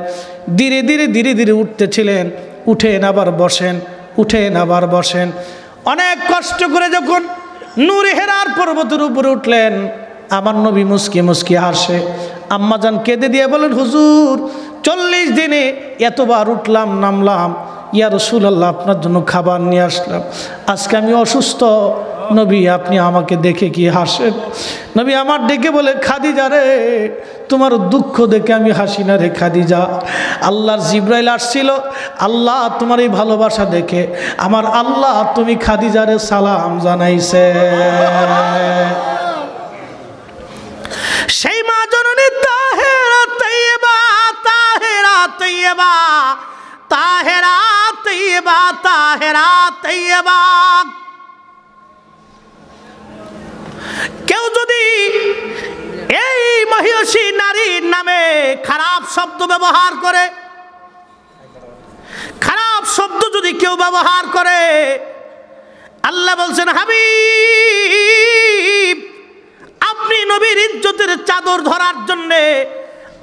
ধীরে ধীরে ধীরে ধীরে উঠতেছিলেন উঠেন আবার বসেন উঠেন আবার বসেন অনেক কষ্ট করে যখন নূর হেরার পর্বতের উপরে উঠলেন আমার নবী মুসকি মুসকি হাসে আম্মাজান কেঁদে দিয়ে বলেন হুজুর চল্লিশ দিনে এতবার উঠলাম নামলাম ইয়া রসুল আল্লাহ আপনার জন্য খাবার নিয়ে আসলাম আজকে আমি অসুস্থ নবী আপনি আমাকে দেখে কি হাসেন নবী আমার ডেকে বলে খাদিজা রে তোমার দুঃখ দেখে আমি হাসি না রে খাদিজা আল্লাহর জিব্রাইল আসছিল আল্লাহ তোমার এই ভালোবাসা দেখে আমার আল্লাহ তুমি রে সালাম জানাইছে তৈবা তাহেরা তৈবা তাহেরা তৈবা কেউ যদি এই মহিষী নারীর নামে খারাপ শব্দ ব্যবহার করে খারাপ শব্দ যদি কেউ ব্যবহার করে আল্লাহ বলছেন হাবি আপনি নবীর ইজ্জতের চাদর ধরার জন্যে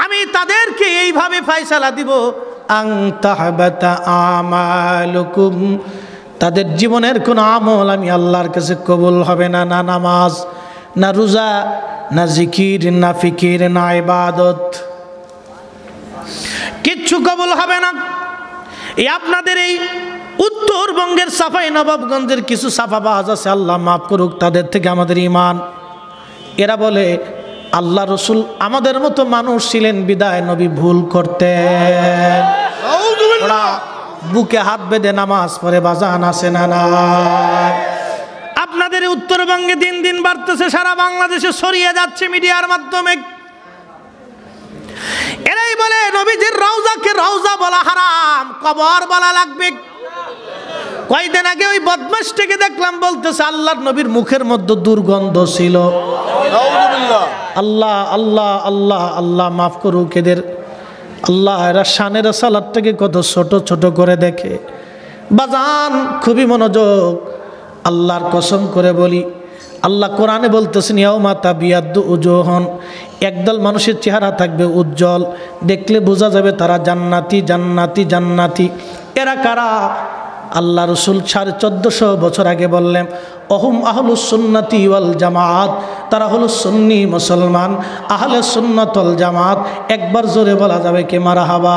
আমি তাদেরকে এইভাবে ফায়সালা দিব তাদের জীবনের কোনো আমল আমি আল্লাহর কাছে কবুল হবে না না নামাজ না রোজা না জিকির না ফিকির না ইবাদত কিচ্ছু কবুল হবে না এই আপনাদের এই উত্তরবঙ্গের সাফাই নবাবগঞ্জের কিছু সাফা সাফাবাজ আছে আল্লাহ মাফ করুক তাদের থেকে আমাদের ইমান এরা বলে আল্লাহ রসুল আমাদের মতো মানুষ ছিলেন বিদায় নবী ভুল করতে বুকে হাত বেঁধে নামাজ পরে বাজান আসে না আপনাদের উত্তরবঙ্গে দিন দিন বাড়তেছে সারা বাংলাদেশে সরিয়ে যাচ্ছে মিডিয়ার মাধ্যমে এরাই বলে নবীজির রাউজাকে রাউজা বলা হারাম কবর বলা লাগবে কয়দিন আগে ওই বদমাসটাকে দেখলাম বলতেছে আল্লাহর নবীর মুখের মধ্যে দুর্গন্ধ ছিল আল্লাহ আল্লাহ আল্লাহ আল্লাহ মাফ করুক এদের আল্লাহ এরা সানের সালাদটাকে কত ছোট ছোট করে দেখে বাজান খুবই মনোযোগ আল্লাহর কসম করে বলি আল্লাহ কোরআনে বলতেছেন ইয়াও মাতা বিয়াদ্দু উজোহন একদল মানুষের চেহারা থাকবে উজ্জ্বল দেখলে বোঝা যাবে তারা জান্নাতি জান্নাতি জান্নাতি এরা কারা আল্লাহ রসুল সাড়ে চোদ্দশো বছর আগে বললেন অহম আহলু সুন্নতি ওয়াল জামাত তারা হল সুন্নি মুসলমান আহলে সুন্নতল জামাত একবার জোরে বলা যাবে কে মারা হাবা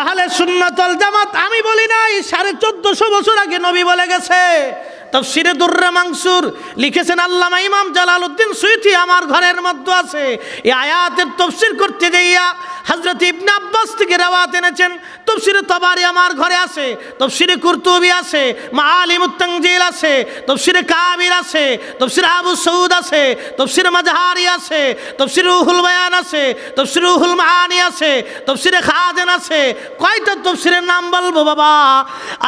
আহলে সুন্নতল জামাত আমি বলি নাই সাড়ে চোদ্দশো বছর আগে নবী বলে গেছে তফসিরে দুর্রে মাংসুর লিখেছেন আল্লামা ইমাম উদ্দিন সুইথি আমার ঘরের মধ্যে আছে এই আয়াতের তফসির করতে যাইয়া হজরত ইবনে আব্বাস থেকে রেওয়াত এনেছেন তফসিরে তবারি আমার ঘরে আছে তফসিরে কুরতুবি আছে মালিমুত্তাংজিল আছে তফসিরে কাবির আছে তফসিরে আবু সৌদ আছে তফসিরে মাজহারি আছে তফসিরে উহুল বায়ান আছে তফসিরে উহুল মাহানি আছে তফসিরে খাজেন আছে কয়টা তফসিরের নাম বলবো বাবা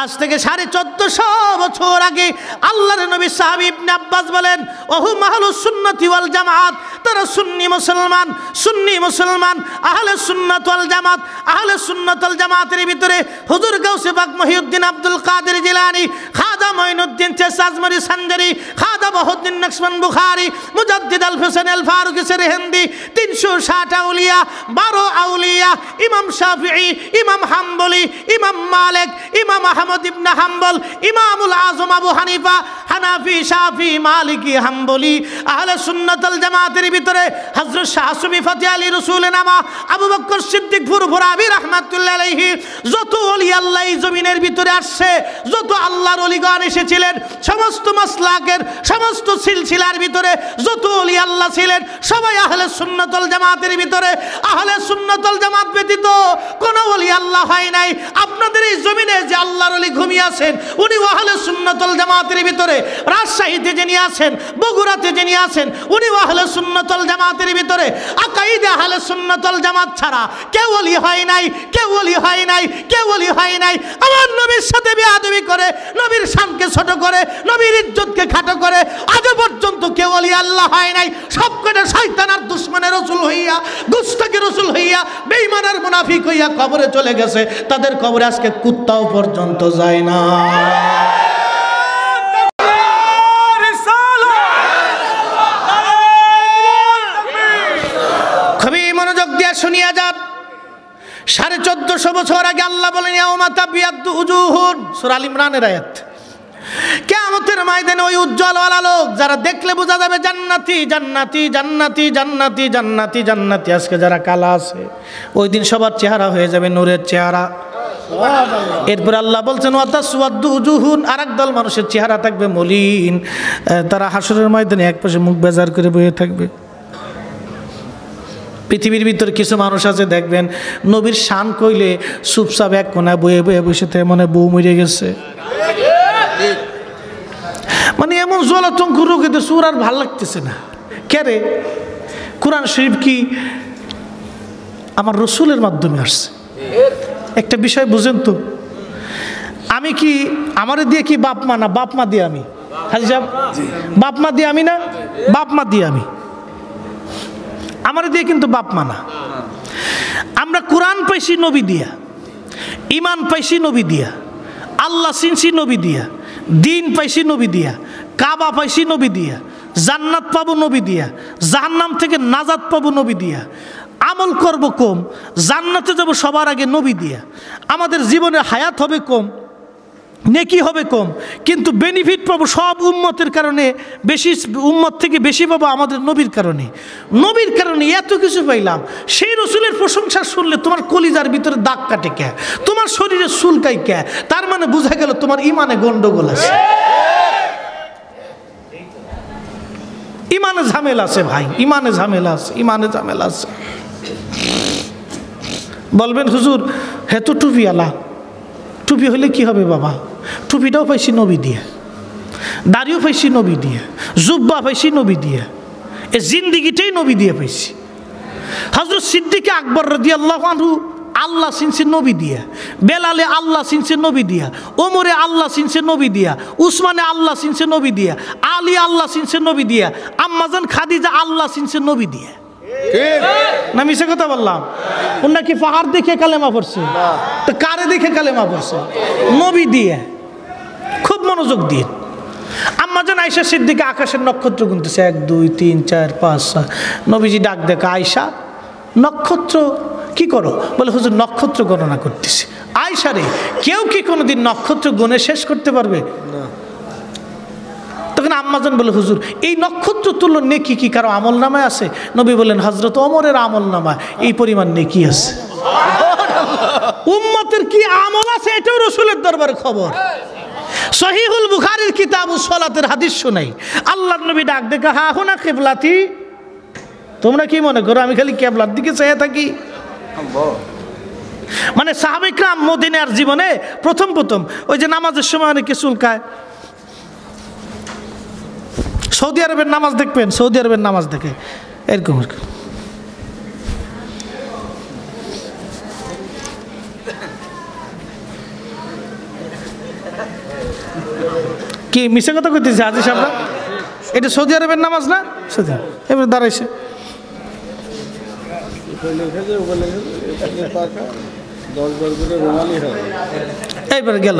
আজ থেকে সাড়ে চোদ্দশো বছর আগে আল্লাহর নবী সাহাব ইবনে আব্বাস বলেন ওহু মাহলু সুন্নতি ওয়াল জামাত তারা সুন্নি মুসলমান সুন্নি মুসলমান আহলে সুন্নাত ওয়াল জামাত আহলে সুন্নাত ওয়াল জামাতের ভিতরে হুজুর গাউসে পাক মহিউদ্দিন আব্দুল কাদের জিলানি খাদা মঈনুদ্দিন চেসাজমরি সানজারি খাদা বহুদ্দিন নকশবন বুখারি মুজাদ্দিদ আল হোসেন আল ফারুক সেরহেন্দি তিনশো ষাট আউলিয়া বারো আউলিয়া ইমাম শাফিঈ ইমাম হাম্বলি ইমাম মালেক ইমাম আহমদ ইবনা হাম্বল ইমামুল আজম আবু হানিফা হানিফা হানাফি শাফি মালিকি হাম্বলি আহলে সুন্নতল জামাতের ভিতরে হজরত শাহসুবি ফতে আলী রসুল নামা আবু বকর সিদ্দিক ফুরফুরাবি রহমাতুল্লাহ আলহি যত অলি আল্লাহ জমিনের ভিতরে আসছে যত আল্লাহর অলিগান এসেছিলেন সমস্ত মাসলাকের সমস্ত সিলসিলার ভিতরে যত অলি আল্লাহ ছিলেন সবাই আহলে সুন্নতল জামাতের ভিতরে আহলে সুন্নতল জামাত ব্যতীত কোনো অলি আল্লাহ হয় নাই আপনাদের এই জমিনে যে আল্লাহর অলি ঘুমিয়ে আছেন উনি আহলে সুন্নতল জামাত জামাতের ভিতরে রাজশাহীতে যিনি আছেন বগুড়াতে যিনি আছেন উনি আহলে সুন্নতল জামাতের ভিতরে আকাইদে আহলে সুন্নতল জামাত ছাড়া কেউ অলি হয় নাই কেউ অলি হয় নাই কেউ অলি হয় নাই আমার নবীর সাথে বেয়াদবি করে নবীর শানকে ছোট করে নবীর ইজ্জতকে খাটো করে আজ পর্যন্ত কেউ অলি আল্লাহ হয় নাই সবকটা শয়তানার দুশ্মনের রসুল হইয়া গুস্তাকে রসুল হইয়া বেইমানের মুনাফিক হইয়া কবরে চলে গেছে তাদের কবরে আজকে কুত্তাও পর্যন্ত যায় না শুনিয়া যান সাড়ে চোদ্দশো বছর আগে আল্লাহ বলেন সুরাল ইমরানের আয়াত কেমতের মাইদেন ওই উজ্জ্বল ওয়ালা লোক যারা দেখলে বোঝা যাবে জান্নাতি জান্নাতি জান্নাতি জান্নাতি জান্নাতি জান্নাতি আজকে যারা কালা আছে ওই দিন সবার চেহারা হয়ে যাবে নূরের চেহারা এরপর আল্লাহ বলছেন ওয়াতাসুয়াদুজুহুন আর এক দল মানুষের চেহারা থাকবে মলিন তারা হাসরের ময়দানে এক পাশে মুখ বেজার করে বয়ে থাকবে পৃথিবীর ভিতরে কিছু মানুষ আছে দেখবেন নবীর শান কইলে সুপসাপ এক কোনায় বয়ে বয়ে বসে তে মনে বউ মরে গেছে মানে এমন জলাতঙ্ক এতে সুর আর ভাল লাগতেছে না কেরে কোরআন শরীফ কি আমার রসুলের মাধ্যমে আসছে একটা বিষয় বুঝেন তো আমি কি আমার দিয়ে কি বাপ মা না বাপ মা দিয়ে আমি হাজি সাহেব বাপ মা দিয়ে আমি না বাপ মা দিয়ে আমি আমার দিয়ে কিন্তু বাপ মানা আমরা কোরআন পাইছি নবী দিয়া ইমান পাইছি নবী দিয়া আল্লাহ সিনসি নবী দিয়া দিন পাইছি নবী দিয়া কাবা পাইছি নবী দিয়া জান্নাত পাবো নবী দিয়া জাহান্নাম থেকে নাজাত পাবো নবী দিয়া আমল করব কম জান্নাতে যাব সবার আগে নবী দিয়া আমাদের জীবনে হায়াত হবে কম নেকি হবে কম কিন্তু বেনিফিট পাবো সব উম্মতের কারণে বেশি উম্মত থেকে বেশি পাবো আমাদের নবীর কারণে নবীর কারণে এত কিছু পাইলাম সেই রসুলের প্রশংসা শুনলে তোমার কলিজার ভিতরে দাগ কাটে কে তোমার শরীরে সুলকাই কে তার মানে বোঝা গেল তোমার ইমানে গন্ডগোল আছে ইমানে ঝামেলা আছে ভাই ইমানে ঝামেলা আছে ইমানে ঝামেলা আছে বলবেন হুজুর হেতু টুপিয়ালা টুপি হলে কি হবে বাবা টুপিটাও পাইছি নবী দিয়ে দাড়িও পাইছি নবী দিয়ে জুব্বা পাইছি নবী দিয়ে এ জিন্দিগিটাই নবী দিয়ে পাইছি হজরত সিদ্দিকে আকবর রদি আল্লাহ আনহু আল্লাহ সিনসে নবী দিয়া বেলালে আল্লাহ সিনসে নবী দিয়া ওমরে আল্লাহ সিনসে নবী দিয়া উসমানে আল্লাহ সিনসে নবী দিয়া আলী আল্লাহ সিনসে নবী দিয়া আম্মাজান খাদিজা আল্লাহ সিনসে নবী দিয়া না মিশে কথা বললাম ও নাকি পাহাড় দেখে কালেমা পড়ছে তো কারে দেখে কালেমা পড়ছে নবী দিয়ে খুব মনোযোগ দিয়ে আম্মাজন আয়সা সিদ্দিকে আকাশের নক্ষত্র গুনতেছে এক দুই তিন চার পাঁচ সাত নবীজি ডাক দেখ আয়সা নক্ষত্র কি করো বলে হুজুর নক্ষত্র গণনা করতেছে আয়সা রে কেউ কি কোনোদিন নক্ষত্র গুনে শেষ করতে পারবে না যখন আম্মাজন বলে হুজুর এই নক্ষত্র তুল্য নেকি কি কারো আমল নামায় আছে নবী বলেন হজরত অমরের আমল নামায় এই পরিমাণ নেকি আছে উম্মতের কি আমল আছে এটাও রসুলের দরবার খবর সহিহুল বুখারির কিতাব সলাতের হাদিস নাই আল্লাহ নবী ডাক দেখে হা হোনা কেবলাতি তোমরা কি মনে করো আমি খালি কেবলার দিকে চেয়ে থাকি মানে সাহাবিকরাম মদিনার জীবনে প্রথম প্রথম ওই যে নামাজের সময় অনেকে চুলকায় সৌদি আরবের নামাজ দেখবেন সৌদি আরবের নামাজ দেখে এরকম কি মিশে কথা কইতেছে আজি সাহেবরা এটা সৌদি আরবের নামাজ না সৌদি এবার দাঁড়াইছে এইবার গেল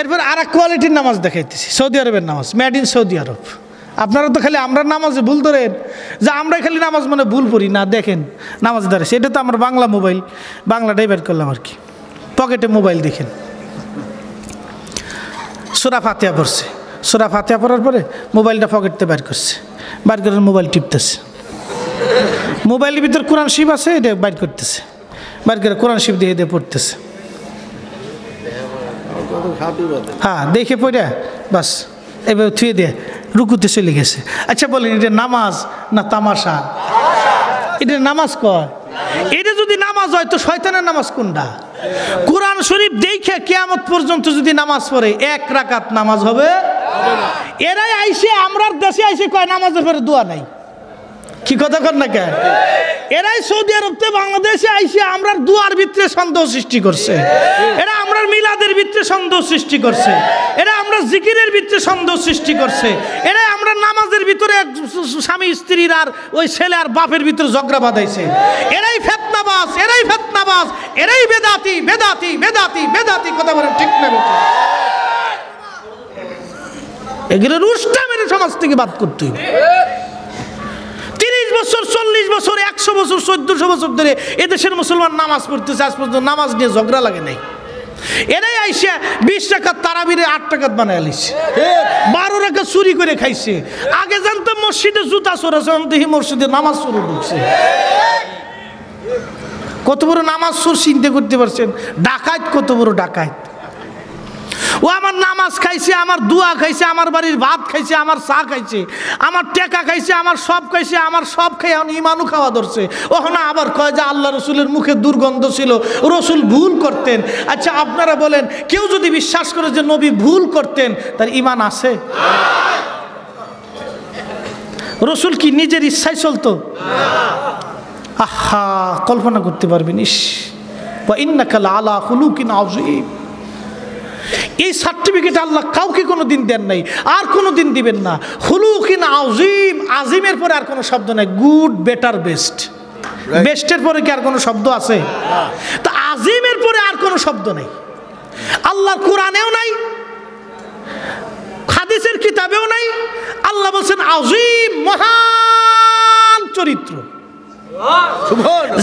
এরপর আর এক কোয়ালিটির নামাজ দেখাইতেছি সৌদি আরবের নামাজ মেড ইন সৌদি আরব আপনারা তো খালি আমরা নামাজে ভুল ধরেন যে আমরা খালি নামাজ মানে ভুল পড়ি না দেখেন নামাজ ধরে সেটা তো আমার বাংলা মোবাইল বাংলাটাই বের করলাম আর কি পকেটে মোবাইল দেখেন সোরা ফাতিয়া পড়ছে সোরা ফাতিয়া পড়ার পরে মোবাইলটা পকেটতে বের করছে বের করে মোবাইল টিপতেছে মোবাইলের ভিতর কোরআন শিব আছে এটা বাইর করতেছে বাইর করে কোরআন শিব দিয়ে দিয়ে পড়তেছে হ্যাঁ দেখে পড়া বাস এভাবে থুয়ে দিয়ে রুকুতে চলে গেছে আচ্ছা বলেন এটা নামাজ না তামাশা এটা নামাজ কয় এটা যদি নামাজ হয় তো শয়তানের নামাজ কোনটা কোরআন শরীফ দেখে কেয়ামত পর্যন্ত যদি নামাজ পড়ে এক রাকাত নামাজ হবে এরাই আইসে আমরার দেশে আইসে কয় নামাজের পরে দোয়া নাই কি কথা কর না কে এরাই সৌদি আরবতে বাংলাদেশে আইসে আমরা দুয়ার ভিতরে সন্দেহ সৃষ্টি করছে এরা আমরা মিলাদের ভিতরে সন্দেহ সৃষ্টি করছে এরা আমরা জিকিরের ভিতরে সন্দেহ সৃষ্টি করছে এরা আমরা নামাজের ভিতরে এক স্বামী স্ত্রীর আর ওই ছেলে আর বাপের ভিতরে ঝগড়া বাঁধাইছে এরাই ফেতনাবাস এরাই ফেতনাবাস এরাই বেদাতি বেদাতি বেদাতি বেদাতি কথা বলেন ঠিক না এগুলো রুষ্টামের সমাজ থেকে বাদ করতে হবে বছর চল্লিশ বছর একশো বছর চোদ্দশো বছর ধরে এদেশের মুসলমান নামাজ পড়তেছে আজ পর্যন্ত নামাজ নিয়ে ঝগড়া লাগে নাই এরাই আইসা বিশ টাকার তারাবিরে আট টাকাত বানায় লিছে বারো টাকা চুরি করে খাইছে আগে জানতো মসজিদে জুতা চোরাছে দেখি মসজিদে নামাজ চোরে ঢুকছে কত বড় নামাজ চোর চিন্তা করতে পারছেন ডাকাত কত বড় ডাকাত ও আমার নামাজ খাইছে আমার দুয়া খাইছে আমার বাড়ির ভাত খাইছে আমার চা খাইছে আমার টেকা খাইছে আমার সব খাইছে আমার সব খাই এখন ইমানও খাওয়া ধরছে ওখানে আবার কয় যে আল্লাহ রসুলের মুখে দুর্গন্ধ ছিল রসুল ভুল করতেন আচ্ছা আপনারা বলেন কেউ যদি বিশ্বাস করে যে নবী ভুল করতেন তার ইমান আছে রসুল কি নিজের ইচ্ছাই চলতো আহা কল্পনা করতে পারবেন ইস বা ইন্নাকাল আলা হুলুকিন আজইব এই সার্টিফিকেট আল্লাহ কাউকে কোনো দিন দেন নাই আর কোনো দিন দিবেন না হুলুকিন আজিম আজিমের পরে আর কোনো শব্দ নাই গুড বেটার বেস্ট বেস্টের পরে কি আর কোনো শব্দ আছে তা আজিমের পরে আর কোনো শব্দ নেই আল্লাহ কোরআনেও নাই হাদিসের কিতাবেও নাই আল্লাহ বলছেন আজিম মহান চরিত্র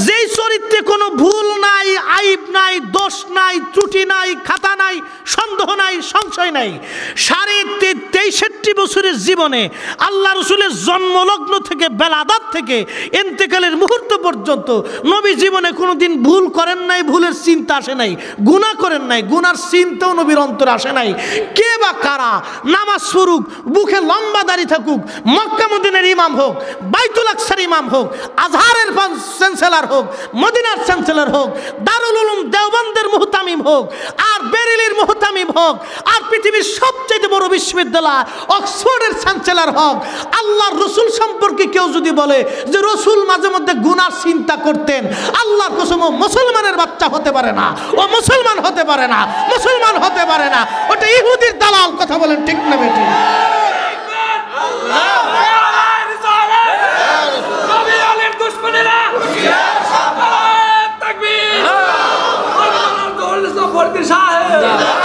যেই চরিত্রে কোনো ভুল নাই আইব নাই দোষ নাই ত্রুটি নাই খাতা নাই সন্দেহ নাই সংশয় নাই সাড়ে তেইষট্টি বছরের জীবনে আল্লাহ রসুলের জন্মলগ্ন থেকে বেলাদাত থেকে এন্তেকালের মুহূর্ত পর্যন্ত নবী জীবনে কোনো দিন ভুল করেন নাই ভুলের চিন্তা আসে নাই গুণা করেন নাই গুনার চিন্তাও নবীর অন্তর আসে নাই কে বা কারা নামাজ স্বরূপ বুকে লম্বা দাঁড়িয়ে থাকুক মক্কামুদ্দিনের ইমাম হোক বাইতুল আকসার ইমাম হোক আজহারের দিল্লির চ্যান্সেলার হোক মদিনার চ্যান্সেলার হোক দারুল উলুম দেওবন্দের মুহতামিম হোক আর বেরিলির মুহতামিম হোক আর পৃথিবীর সবচেয়ে বড় বিশ্ববিদ্যালয় অক্সফোর্ডের চ্যান্সেলার হোক আল্লাহর রসুল সম্পর্কে কেউ যদি বলে যে রসুল মাঝে মধ্যে গুনার চিন্তা করতেন আল্লাহর কসম মুসলমানের বাচ্চা হতে পারে না ও মুসলমান হতে পারে না মুসলমান হতে পারে না ওটা ইহুদির দালাল কথা বলেন ঠিক না বেটি আল্লাহ দুশ্মনেরা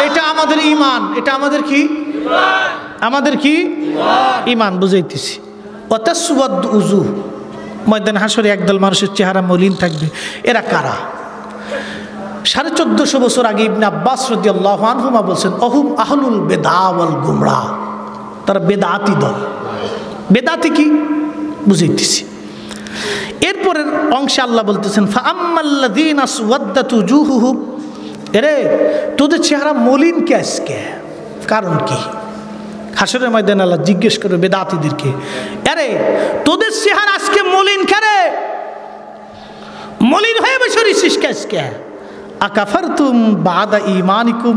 এটা আমাদের ইমান এটা আমাদের কি আমাদের কি ইমান বুঝাইতেছি অতাসুবদ উজু ময়দান হাসরে একদল মানুষের চেহারা মলিন থাকবে এরা কারা সাড়ে চোদ্দশো বছর আগে ইবনে আব্বাস রদি আল্লাহানহুমা বলছেন অহুম আহলুল বেদাওয়াল গুমরা তারা বেদাতি দল বেদাতি কি বুঝাইতেছি এরপরের অংশে আল্লাহ বলতেছেন এরে তোদের চেহারা মলিন কে কারণ কি হাসরের ময়দান আল্লাহ জিজ্ঞেস করে বেদাতিদেরকে আরে তোদের চেহারা আজকে মলিন খারে মলিন হয়ে বসে রিসিস আজকে আকাফার তুম বাদা ইমানিকুম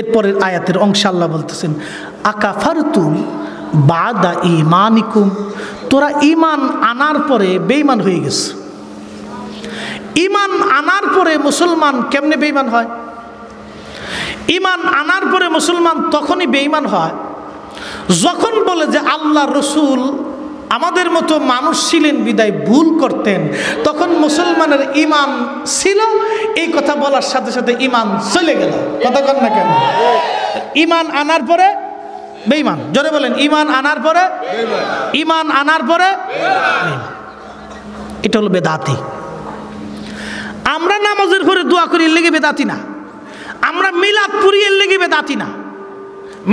এরপরের আয়াতের অংশ আল্লাহ বলতেছেন আকাফার তুম বাদা ইমানিকুম তোরা ইমান আনার পরে বেইমান হয়ে গেছে ইমান আনার পরে মুসলমান কেমনে বেইমান হয় ইমান আনার পরে মুসলমান তখনই বেইমান হয় যখন বলে যে আল্লাহ রসুল আমাদের মতো মানুষ ছিলেন বিদায় ভুল করতেন তখন মুসলমানের ইমান ছিল এই কথা বলার সাথে সাথে ইমান চলে গেল কথা কন কেন ইমান আনার পরে বেইমান জোরে বলেন ইমান আনার পরে ইমান আনার পরে এটা হলো বেদাতি আমরা নামাজের পরে দোয়া করি এর লেগে বেদাতি না আমরা মিলাদ পুরি এর লেগে বেদাতি না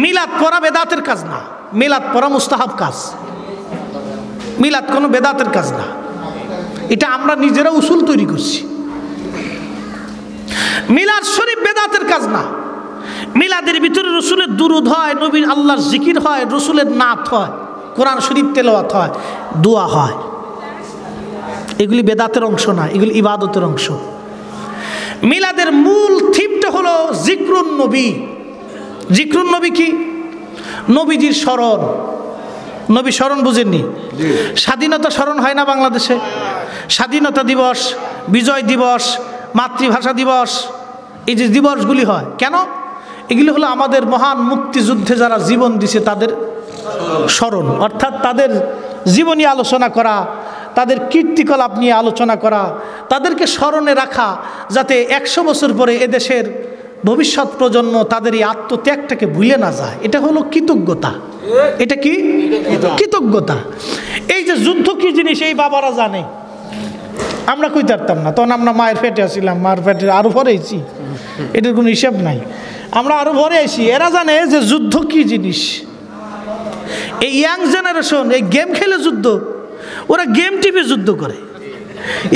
মিলাদ পড়া বেদাতের কাজ না মিলাদ পড়া মুস্তাহাব কাজ মিলাদ কোনো বেদাতের কাজ না এটা আমরা নিজেরা উসুল তৈরি করছি মিলাদ শরীফ বেদাতের কাজ না মিলাদের ভিতরে রসুলের দুরুদ হয় নবীর আল্লাহর জিকির হয় রসুলের নাথ হয় কোরআন শরীফ তেলাওয়াত হয় দোয়া হয় এগুলি বেদাতের অংশ না এগুলি ইবাদতের অংশ মিলাদের মূল থিমটা হলো জিক্রুন নবী জিক্রুন নবী কি নবীজির স্মরণ নবী স্মরণ বুঝেননি স্বাধীনতা স্মরণ হয় না বাংলাদেশে স্বাধীনতা দিবস বিজয় দিবস মাতৃভাষা দিবস এই যে দিবসগুলি হয় কেন এগুলি হলো আমাদের মহান মুক্তিযুদ্ধে যারা জীবন দিছে তাদের স্মরণ অর্থাৎ তাদের জীবনী আলোচনা করা তাদের কীর্তিকলাপ নিয়ে আলোচনা করা তাদেরকে স্মরণে রাখা যাতে একশো বছর পরে এদেশের ভবিষ্যৎ প্রজন্ম তাদের এই আত্মত্যাগটাকে ভুলে না যায় এটা হলো কৃতজ্ঞতা এটা কি কৃতজ্ঞতা এই যে যুদ্ধ কি জিনিস এই বাবারা জানে আমরা কই পারতাম না তখন আমরা মায়ের ফেটে আসছিলাম মায়ের ফেটে আরও ফরেছি এটার কোনো হিসাব নাই আমরা আরো ভরে আসি এরা জানে যে যুদ্ধ কি জিনিস এই ইয়াং জেনারেশন এই গেম খেলে যুদ্ধ ওরা গেম টিপে যুদ্ধ করে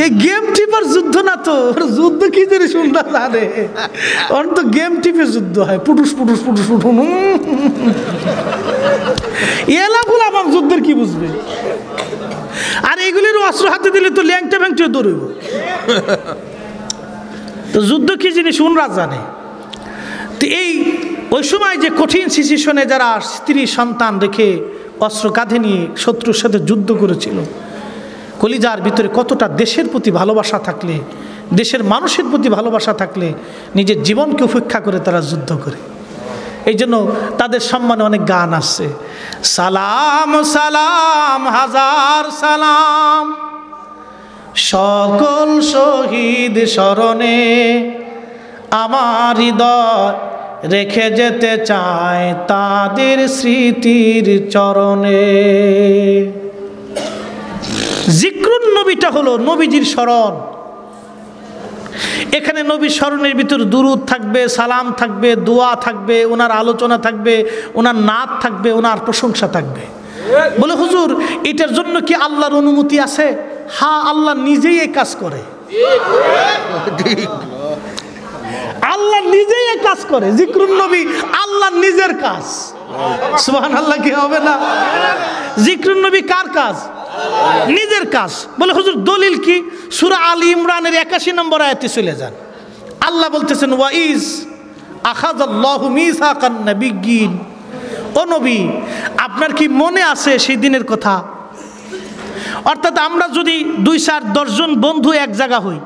এই গেম টিপার যুদ্ধ না তো যুদ্ধ কি জানি শুনলা জানে অন তো গেম টিপে যুদ্ধ হয় পুটুস পুটুস পুটুস পুটুন এলাগুলো আমার যুদ্ধের কি বুঝবে আর এগুলির অস্ত্র হাতে দিলে তো ল্যাংটা ব্যাংটা দৌড়ইব তো যুদ্ধ কি জিনিস উনরা জানে তো এই ওই সময় যে কঠিন সিচুয়েশনে যারা স্ত্রী সন্তান রেখে অস্ত্র কাঁধে নিয়ে শত্রুর সাথে যুদ্ধ করেছিল কলিজার ভিতরে কতটা দেশের প্রতি ভালোবাসা থাকলে দেশের মানুষের প্রতি ভালোবাসা থাকলে নিজের জীবনকে উপেক্ষা করে তারা যুদ্ধ করে এই জন্য তাদের সম্মানে অনেক গান আসছে সালাম সালাম হাজার সালাম সকল শহীদ স্মরণে আমার হৃদয় রেখে যেতে চায় তাদের স্মৃতির চরণে জিক্রুন নবীটা হলো নবীজির স্মরণ এখানে নবী স্মরণের ভিতর দুরুদ থাকবে সালাম থাকবে দোয়া থাকবে ওনার আলোচনা থাকবে ওনার নাচ থাকবে ওনার প্রশংসা থাকবে বলে হুজুর এটার জন্য কি আল্লাহর অনুমতি আছে হা হ্যাঁ, আল্লাহ নিজেই কাজ করে ঠিক আল্লাহ নিজেই কাজ করে জিক্রুন নবী আল্লাহ নিজের কাজ সুহান আল্লাহ কি হবে না জিক্রুন নবী কার কাজ নিজের কাজ বলে হুজুর দলিল কি সুরা আলী ইমরানের একাশি নম্বর আয়াতে চলে যান আল্লাহ বলতেছেন ওয়াইজ আখাজ ও নবী আপনার কি মনে আছে সেই দিনের কথা অর্থাৎ আমরা যদি দুই চার দশজন বন্ধু এক জায়গা হই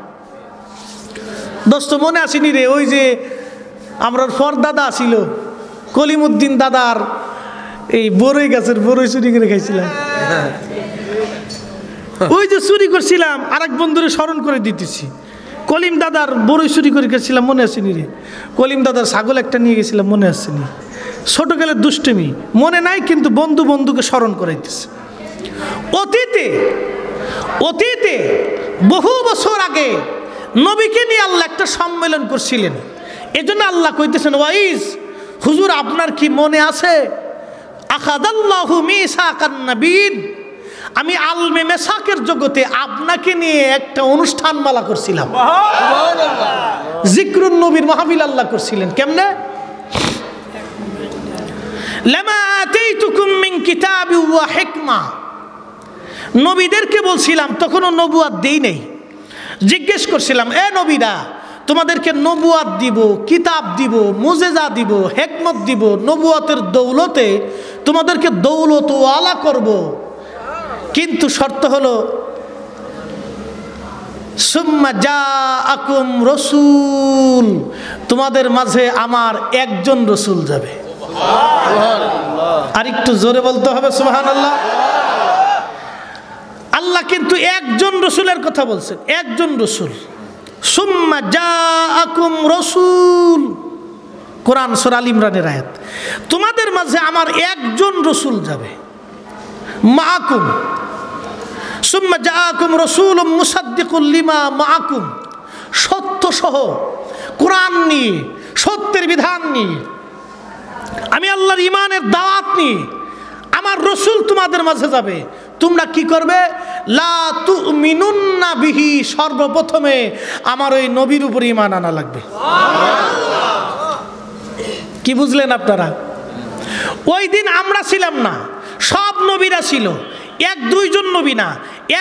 দোস্ত মনে আসেনি রে ওই যে আমরা ফর দাদা আসিল কলিমুদ্দিন দাদার এই বরই গাছের বরই চুরি করে খাইছিলাম হ্যাঁ। ওই যে চুরি করছিলাম আর এক বন্ধুরে স্মরণ করে দিতেছি কলিম দাদার বরই চুরি করে গেছিলাম মনে আসেনি রে কলিম দাদার ছাগল একটা নিয়ে গেছিলাম মনে আসেনি গেলে দুষ্টমি মনে নাই কিন্তু বন্ধু বন্ধুকে স্মরণ করাইতেছে অতীতে অতীতে বহু বছর আগে নবীকে নিয়ে আল্লাহ একটা সম্মেলন করছিলেন এজন্য আল্লাহ কইতেছেন ওয়াইজ হুজুর আপনার কি মনে আছে আমি আলমে মেসাকের জগতে আপনাকে নিয়ে একটা অনুষ্ঠান মালা করছিলাম জিক্রুন নবীর মহাবিল আল্লাহ করছিলেন কেমনে নবীদেরকে বলছিলাম তখনও নবুয়াদ দেই নেই জিজ্ঞেস করছিলাম এ নবীরা তোমাদেরকে নবুয়াত দিব কিতাব দিব মোজেজা দিব হেকমত দিব নবুয়াতের দৌলতে তোমাদেরকে দৌলত ওয়ালা করব কিন্তু শর্ত হলো সুম্মা যা আকুম রসুল তোমাদের মাঝে আমার একজন রসুল যাবে আর একটু জোরে বলতে হবে সুহান আল্লাহ আল্লাহ কিন্তু একজন রসুলের কথা বলছেন একজন রসুল সুম্মা যা আকুম রসুল কোরআন সোরাল ইমরানের আয়াত তোমাদের মাঝে আমার একজন রসুল যাবে মাকুম সুম্মা যা আকুম রসুল মুসাদ্দিকুল্লিমা মাকুম সত্য সহ কোরআন নিয়ে সত্যের বিধান নিয়ে আমি আল্লাহর ইমানের দাওয়াত নিয়ে আমার রসুল তোমাদের মাঝে যাবে তোমরা কি করবে লা তু মিনুন্না বিহি সর্বপ্রথমে আমার ওই নবীর উপর ইমান আনা লাগবে কি বুঝলেন আপনারা ওই দিন আমরা ছিলাম না সব নবীরা ছিল এক দুইজন নবী না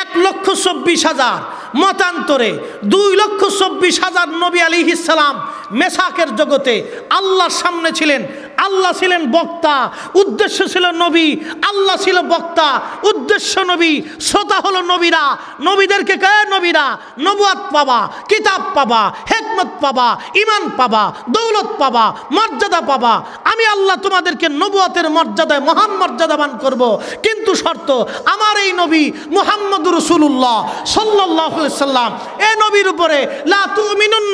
এক লক্ষ চব্বিশ হাজার মতান্তরে দুই লক্ষ চব্বিশ হাজার নবী আলী ইসালাম মেসাকের জগতে আল্লাহর সামনে ছিলেন আল্লাহ ছিলেন বক্তা উদ্দেশ্য ছিল নবী আল্লাহ ছিল বক্তা উদ্দেশ্য নবী শ্রোতা হলো নবীরা নবীদেরকে কে নবীরা নবুয়াত পাবা কিতাব পাবা হেকমত পাবা ইমান পাবা দৌলত পাবা মর্যাদা পাবা আমি আল্লাহ তোমাদেরকে নবুয়াতের মর্যাদায় মহান মর্যাদাবান করব কিন্তু শর্ত আমার এই নবী মুহাম্মদ রসুল্লাহ সাল্লাহাম এ নবীর উপরে লা তু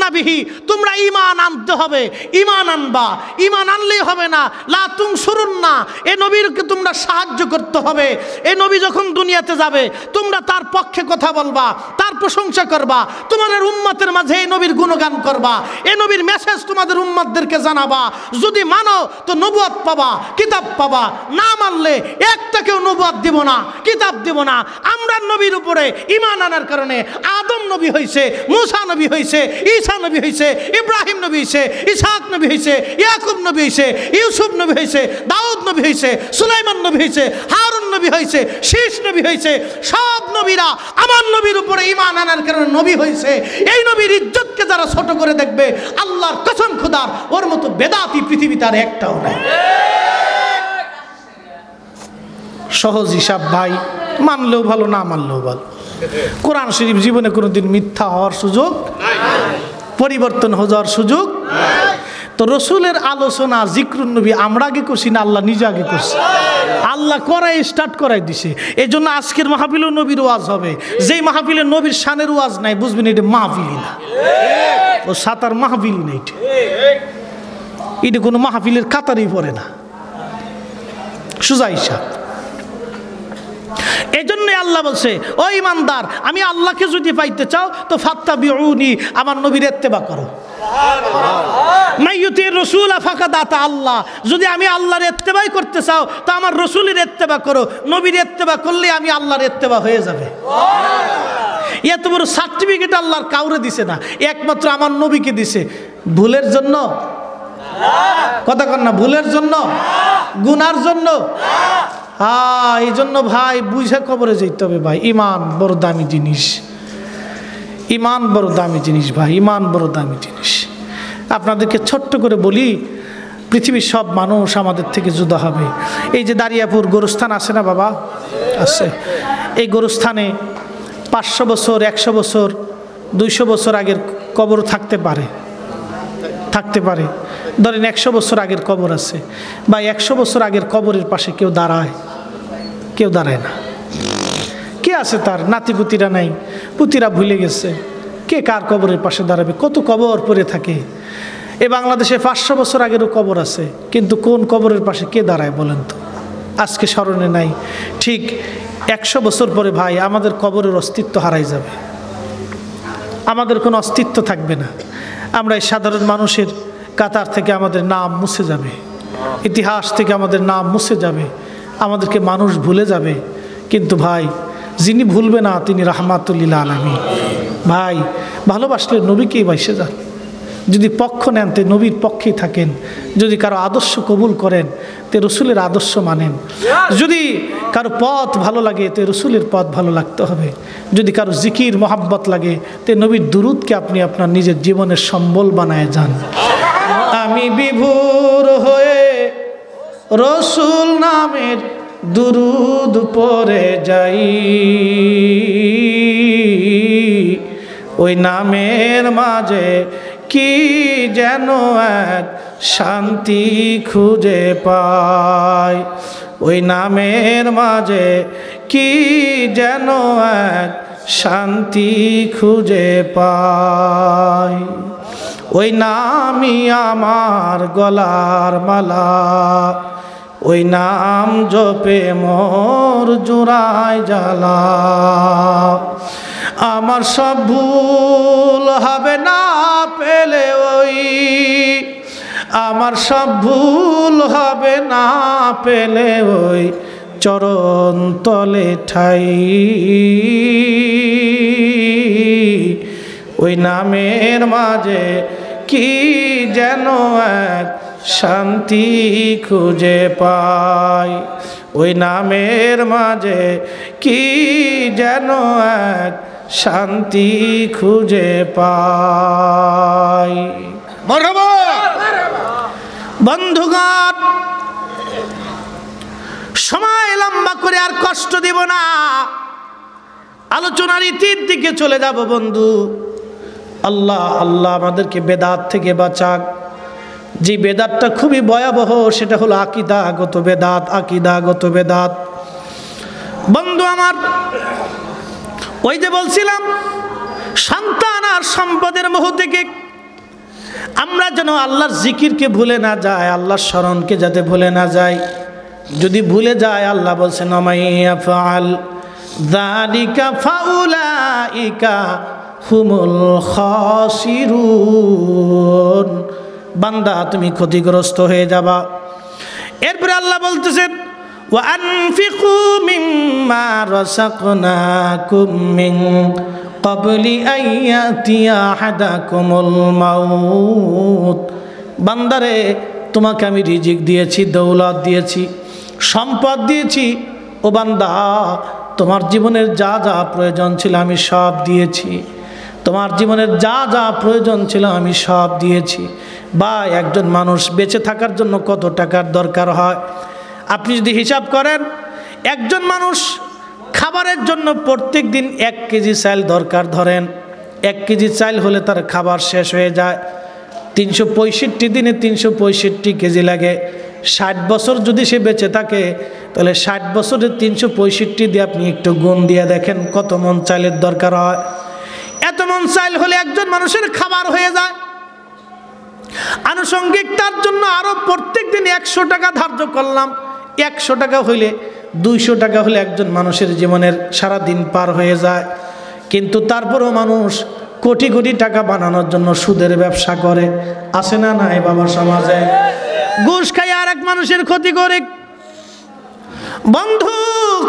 নাবিহি তোমরা ইমান আনতে হবে ইমান আনবা ইমান আনলেই হবে না লাতুং শুরুন না এ নবীরকে তোমরা সাহায্য করতে হবে এ নবী যখন দুনিয়াতে যাবে তোমরা তার পক্ষে কথা বলবা তার প্রশংসা করবা তোমাদের উম্মতের মাঝে এই নবীর গুণগান করবা এ নবীর মেসেজ তোমাদের উম্মতদেরকে জানাবা যদি মানো তো নবুয়াত পাবা কিতাব পাবা না মানলে একটাকেও নবুয়াত দিব না কিতাব দিব না আমরা নবীর উপরে ইমান আনার কারণে আদম নবী হয়েছে মুসা নবী হয়েছে ঈসা নবী হয়েছে ইব্রাহিম নবী হয়েছে ইসাক নবী হয়েছে ইয়াকুব নবী হয়েছে ইউসুফ নবী হয়েছে দাউদ নবী হয়েছে সুলাইমান নবী হয়েছে হারুন নবী হয়েছে শীষ নবী হয়েছে সব নবীরা আমার নবীর উপরে ইমান আনার কারণে নবী হয়েছে এই নবীর ইজ্জতকে যারা ছোট করে দেখবে আল্লাহর কসম খুদার ওর মতো বেদাতি পৃথিবী তার একটাও নাই সহজ হিসাব ভাই মানলেও ভালো না মানলেও ভালো কোরআন শরীফ জীবনে কোনোদিন মিথ্যা হওয়ার সুযোগ পরিবর্তন হওয়ার সুযোগ তো রসুলের আলোচনা নবী আমরা আগে করছি না আল্লাহ নিজে আগে করছি আল্লাহ করাই স্টার্ট করাই দিছে এই জন্য আজকের মাহফিলও নবীর ওয়াজ হবে যেই মাহফিলে নবীর শানের ওয়াজ নাই বুঝবেন এটা মাহফিলি না ও সাতার মাহাবিল না এটা এটা কোনো মাহাবিলের কাতারই পড়ে না সুজা হিসাব এই জন্যই আল্লাহ বলছে ও ইমানদার আমি আল্লাহকে যদি পাইতে চাও তো ফাত্তা বিউনি আমার নবীর এত্তেবা করো মাইয়ুতির রসুল আফাকা দাতা আল্লাহ যদি আমি আল্লাহর এত্তেবাই করতে চাও তো আমার রসুলের এত্তেবা করো নবীর এত্তেবা করলে আমি আল্লাহর এত্তেবা হয়ে যাবে এত তোমার সার্টিফিকেট আল্লাহর কাউরে দিছে না একমাত্র আমার নবীকে দিছে ভুলের জন্য কথা কন না ভুলের জন্য গুনার জন্য হ্যাঁ এই জন্য ভাই বুঝে কবরে যেতে হবে ভাই ইমান বড় দামি জিনিস ইমান বড় দামি জিনিস ভাই ইমান বড় দামি জিনিস আপনাদেরকে ছোট্ট করে বলি পৃথিবীর সব মানুষ আমাদের থেকে জুদা হবে এই যে দারিয়াপুর গোরস্থান আছে না বাবা আছে এই গোরস্থানে পাঁচশো বছর একশো বছর দুইশো বছর আগের কবর থাকতে পারে থাকতে পারে ধরেন একশো বছর আগের কবর আছে বা একশো বছর আগের কবরের পাশে কেউ দাঁড়ায় কেউ দাঁড়ায় না কে আছে তার নাতি পুতিরা নাই পুতিরা ভুলে গেছে কে কার কবরের পাশে দাঁড়াবে কত কবর পড়ে থাকে এ বাংলাদেশে পাঁচশো বছর আগেরও কবর আছে কিন্তু কোন কবরের পাশে কে দাঁড়ায় বলেন তো আজকে স্মরণে নাই ঠিক একশো বছর পরে ভাই আমাদের কবরের অস্তিত্ব হারাই যাবে আমাদের কোনো অস্তিত্ব থাকবে না আমরা এই সাধারণ মানুষের কাতার থেকে আমাদের নাম মুছে যাবে ইতিহাস থেকে আমাদের নাম মুছে যাবে আমাদেরকে মানুষ ভুলে যাবে কিন্তু ভাই যিনি ভুলবে না তিনি রাহমাতুল্লিল আলমী ভাই ভালোবাসলে নবীকেই বাইসে যান যদি পক্ষ নেন তে নবীর পক্ষেই থাকেন যদি কারো আদর্শ কবুল করেন তে রসুলের আদর্শ মানেন যদি কারো পথ ভালো লাগে তে রসুলের পথ ভালো লাগতে হবে যদি কারো জিকির মোহাব্বত লাগে তে নবীর দুরুদকে আপনি আপনার নিজের জীবনের সম্বল বানায় যান আমি বিভোর হয়ে রসুল নামের দুরুদ পরে যাই ওই নামের মাঝে কি যেন এক শান্তি খুঁজে পায় ওই নামের মাঝে কি যেন এক শান্তি খুঁজে পায় ওই নামি আমার গলার মালা ওই নাম জপে মোর জোড়ায় জালা আমার সব ভুল হবে না পেলে ওই আমার সব ভুল হবে না পেলে ওই চরণ তলে ঠাই ওই নামের মাঝে কি যেন এক শান্তি খুঁজে পাই ওই নামের মাঝে কি যেন এক শান্তি খুঁজে পাই বন্ধুগণ সময় লম্বা করে আর কষ্ট দিব না আলোচনার ইতির দিকে চলে যাব বন্ধু আল্লাহ আল্লাহ আমাদেরকে বেদাত থেকে বাঁচাক যে বেদাতটা খুবই ভয়াবহ সেটা হলো আকিদাগত বেদাত আকিদাগত বেদাত বন্ধু আমার ওই যে বলছিলাম সন্তান আর সম্পদের মোহ থেকে আমরা যেন আল্লাহর জিকিরকে ভুলে না যায় আল্লাহর স্মরণকে যাতে ভুলে না যায় যদি ভুলে যায় আল্লাহ বলছেন অমাইয়া ফাল ফাউলা ইকা হুমুল খাসিরুন বান্দা তুমি ক্ষতিগ্রস্ত হয়ে যাবা এরপরে আল্লাহ বলতেছেন وأنفقوا مما رزقناكم من قبل أن يأتي أحدكم الموت বান্দারে তোমাকে আমি রিজিক দিয়েছি দৌলত দিয়েছি সম্পদ দিয়েছি ও বান্দা তোমার জীবনের যা যা প্রয়োজন ছিল আমি সব দিয়েছি তোমার জীবনের যা যা প্রয়োজন ছিল আমি সব দিয়েছি বা একজন মানুষ বেঁচে থাকার জন্য কত টাকার দরকার হয় আপনি যদি হিসাব করেন একজন মানুষ খাবারের জন্য প্রত্যেক দিন এক কেজি চাল দরকার ধরেন এক কেজি চাল হলে তার খাবার শেষ হয়ে যায় তিনশো পঁয়ষট্টি দিনে তিনশো পঁয়ষট্টি কেজি লাগে ষাট বছর যদি সে বেঁচে থাকে তাহলে ষাট বছরে তিনশো পঁয়ষট্টি দিয়ে আপনি একটু গুণ দিয়ে দেখেন কত মন চালের দরকার হয় এত মন চাইল হলে একজন মানুষের খাবার হয়ে যায় আনুষঙ্গিক তার জন্য আরও প্রত্যেক দিন একশো টাকা ধার্য করলাম একশো টাকা হইলে দুইশো টাকা হলে একজন মানুষের জীবনের সারা দিন পার হয়ে যায় কিন্তু তারপরও মানুষ কোটি কোটি টাকা বানানোর জন্য সুদের ব্যবসা করে আসে না নাই বাবা সমাজে ঘুষ খাই আর এক মানুষের ক্ষতি করে বন্ধু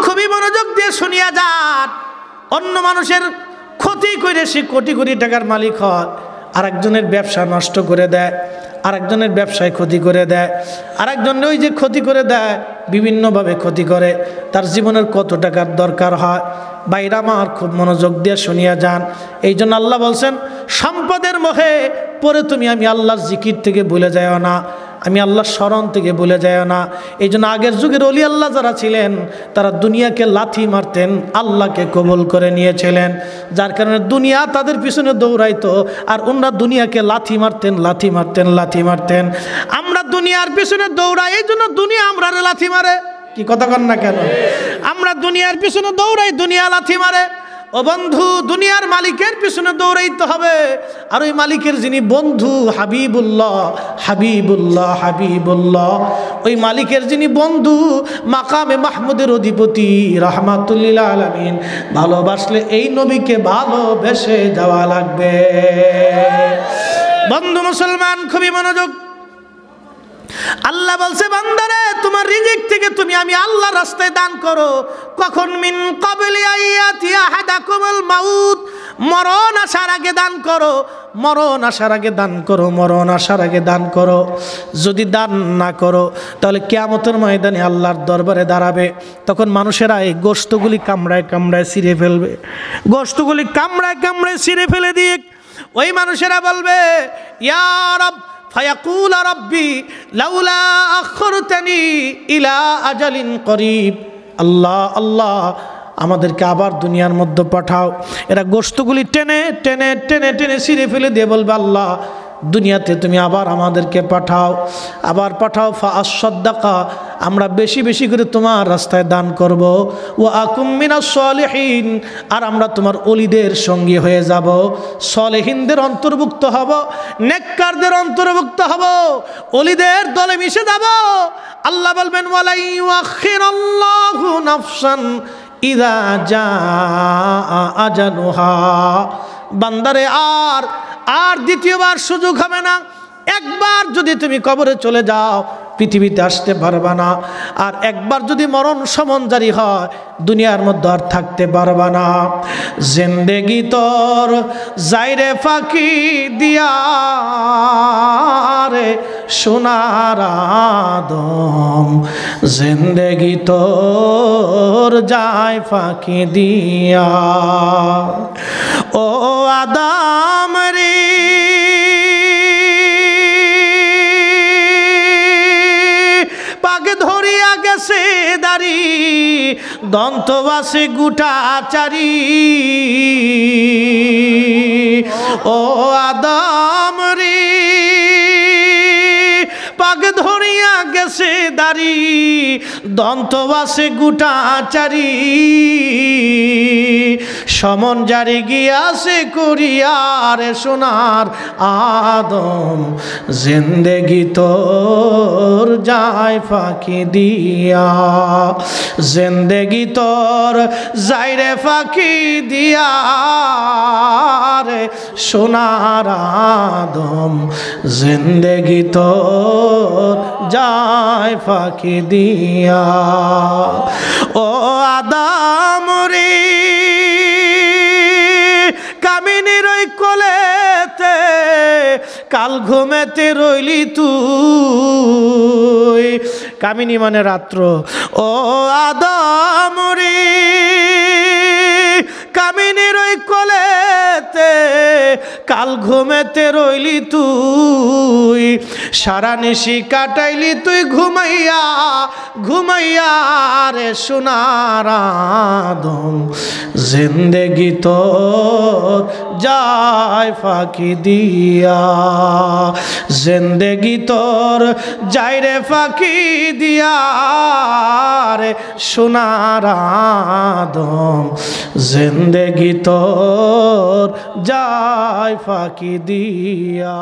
খুবই মনোযোগ দিয়ে শুনিয়া যান অন্য মানুষের দুর্নীতি করে সে কোটি কোটি টাকার মালিক হয় আর একজনের ব্যবসা নষ্ট করে দেয় আর একজনের ব্যবসায় ক্ষতি করে দেয় আর একজনের ওই যে ক্ষতি করে দেয় বিভিন্নভাবে ক্ষতি করে তার জীবনের কত টাকার দরকার হয় বাইরা আমার খুব মনোযোগ দিয়ে শুনিয়া যান এই জন্য আল্লাহ বলছেন সম্পদের মুখে পরে তুমি আমি আল্লাহর জিকির থেকে ভুলে যাও না আমি আল্লাহর স্মরণ থেকে বলে যায় না এই জন্য আগের যুগের অলি আল্লাহ যারা ছিলেন তারা দুনিয়াকে লাথি মারতেন আল্লাহকে কবল করে নিয়েছিলেন যার কারণে দুনিয়া তাদের পিছনে দৌড়াইতো আর ওনারা দুনিয়াকে লাথি মারতেন লাথি মারতেন লাথি মারতেন আমরা দুনিয়ার পিছনে দৌড়াই এই জন্য দুনিয়া আমরা লাথি মারে কি কথা কন না কেন আমরা দুনিয়ার পিছনে দৌড়াই দুনিয়া লাথি মারে ও বন্ধু দুনিয়ার মালিকের পিছনে দৌড়াইতে হবে আর ওই মালিকের যিনি বন্ধু হাবিবুল্লাহ হাবিবুল্লাহ হাবিবুল্লাহ ওই মালিকের যিনি বন্ধু মাকামে মাহমুদের অধিপতি রহমাতুল্লিল আলমিন ভালোবাসলে এই নবীকে ভালোবেসে যাওয়া লাগবে বন্ধু মুসলমান খুবই মনোযোগ আল্লাহ বলছে বান্দারে তোমার রিজিক থেকে তুমি আমি আল্লাহ রাস্তায় দান করো কখন মিন কবলি আইয়াতিয়া হাদা কবল মাউত মরণ আসার আগে দান করো মরণ আসার আগে দান করো মরণ আসার আগে দান করো যদি দান না করো তাহলে কেয়ামতের ময়দানে আল্লাহর দরবারে দাঁড়াবে তখন মানুষেরা এই গোস্তগুলি কামড়ায় কামড়ায় ছিঁড়ে ফেলবে গোস্তগুলি কামড়ায় কামড়ায় ছিঁড়ে ফেলে দিয়ে ওই মানুষেরা বলবে ইয়ারব ফায়াকুল রব্বি লাউলা আখরতানি ইলা আজালিন করিব আল্লাহ আল্লাহ আমাদেরকে আবার দুনিয়ার মধ্যে পাঠাও এরা গোস্তগুলি টেনে টেনে টেনে টেনে ছিঁড়ে ফেলে দিয়ে বলবে আল্লাহ দুনিয়াতে তুমি আবার আমাদেরকে পাঠাও আবার পাঠাও ফা আশ্রদ্দাকা আমরা বেশি বেশি করে তোমার রাস্তায় দান করব ও আকুমিনা সলেহীন আর আমরা তোমার অলিদের সঙ্গী হয়ে যাব সলেহীনদের অন্তর্ভুক্ত হব নেককারদের অন্তর্ভুক্ত হব অলিদের দলে মিশে যাব আল্লাহ বলবেন নাফসান ইদা যা আজানুহা বান্দারে আর আর দ্বিতীয়বার সুযোগ হবে না একবার যদি তুমি কবরে চলে যাও পৃথিবীতে আসতে পারবা না আর একবার যদি মরণ সমন জারি হয় দুনিয়ার মধ্যে আর থাকতে পারবা না জিন্দেগি তোর যাইরে ফাঁকি দিয়া রে সোনার দম জিন্দেগি তোর যায় ফাঁকি দিয়া ও আদা আছে দাঁড়ি দন্ত আছে গুটাচারি ও আদম রে দাগ ধরিয়া গেছে দাড়ি দন্তবাসে গুটা সমন জারি গিয়াছে করিয়ার সোনার আদম জিন্দেগি তোর যায় ফাঁকি দিয়া জিন্দেগি তোর যাইরে ফাঁকি দিয়া সোনার আদম জিন্দেগি তোর যায় ফাঁকি দিয়া ও আদামরি কামিনী রই কোলেতে কাল ঘুমেতে রইলি তুই কামিনী মানে রাত্র ও আদামরি রই কলেতে কাল ঘুমেতে রইলি তুই সারা নিশি কাটাইলি তুই ঘুমাইয়া ঘুমাইয়া রে দম জিন্দেগি তো যায় ফাঁকি দিয়া জিন্দেগি তোর যাই রে ফাঁকি দিয়া রে দম জিন্দেগি ভিতর যায় ফাঁকি দিয়া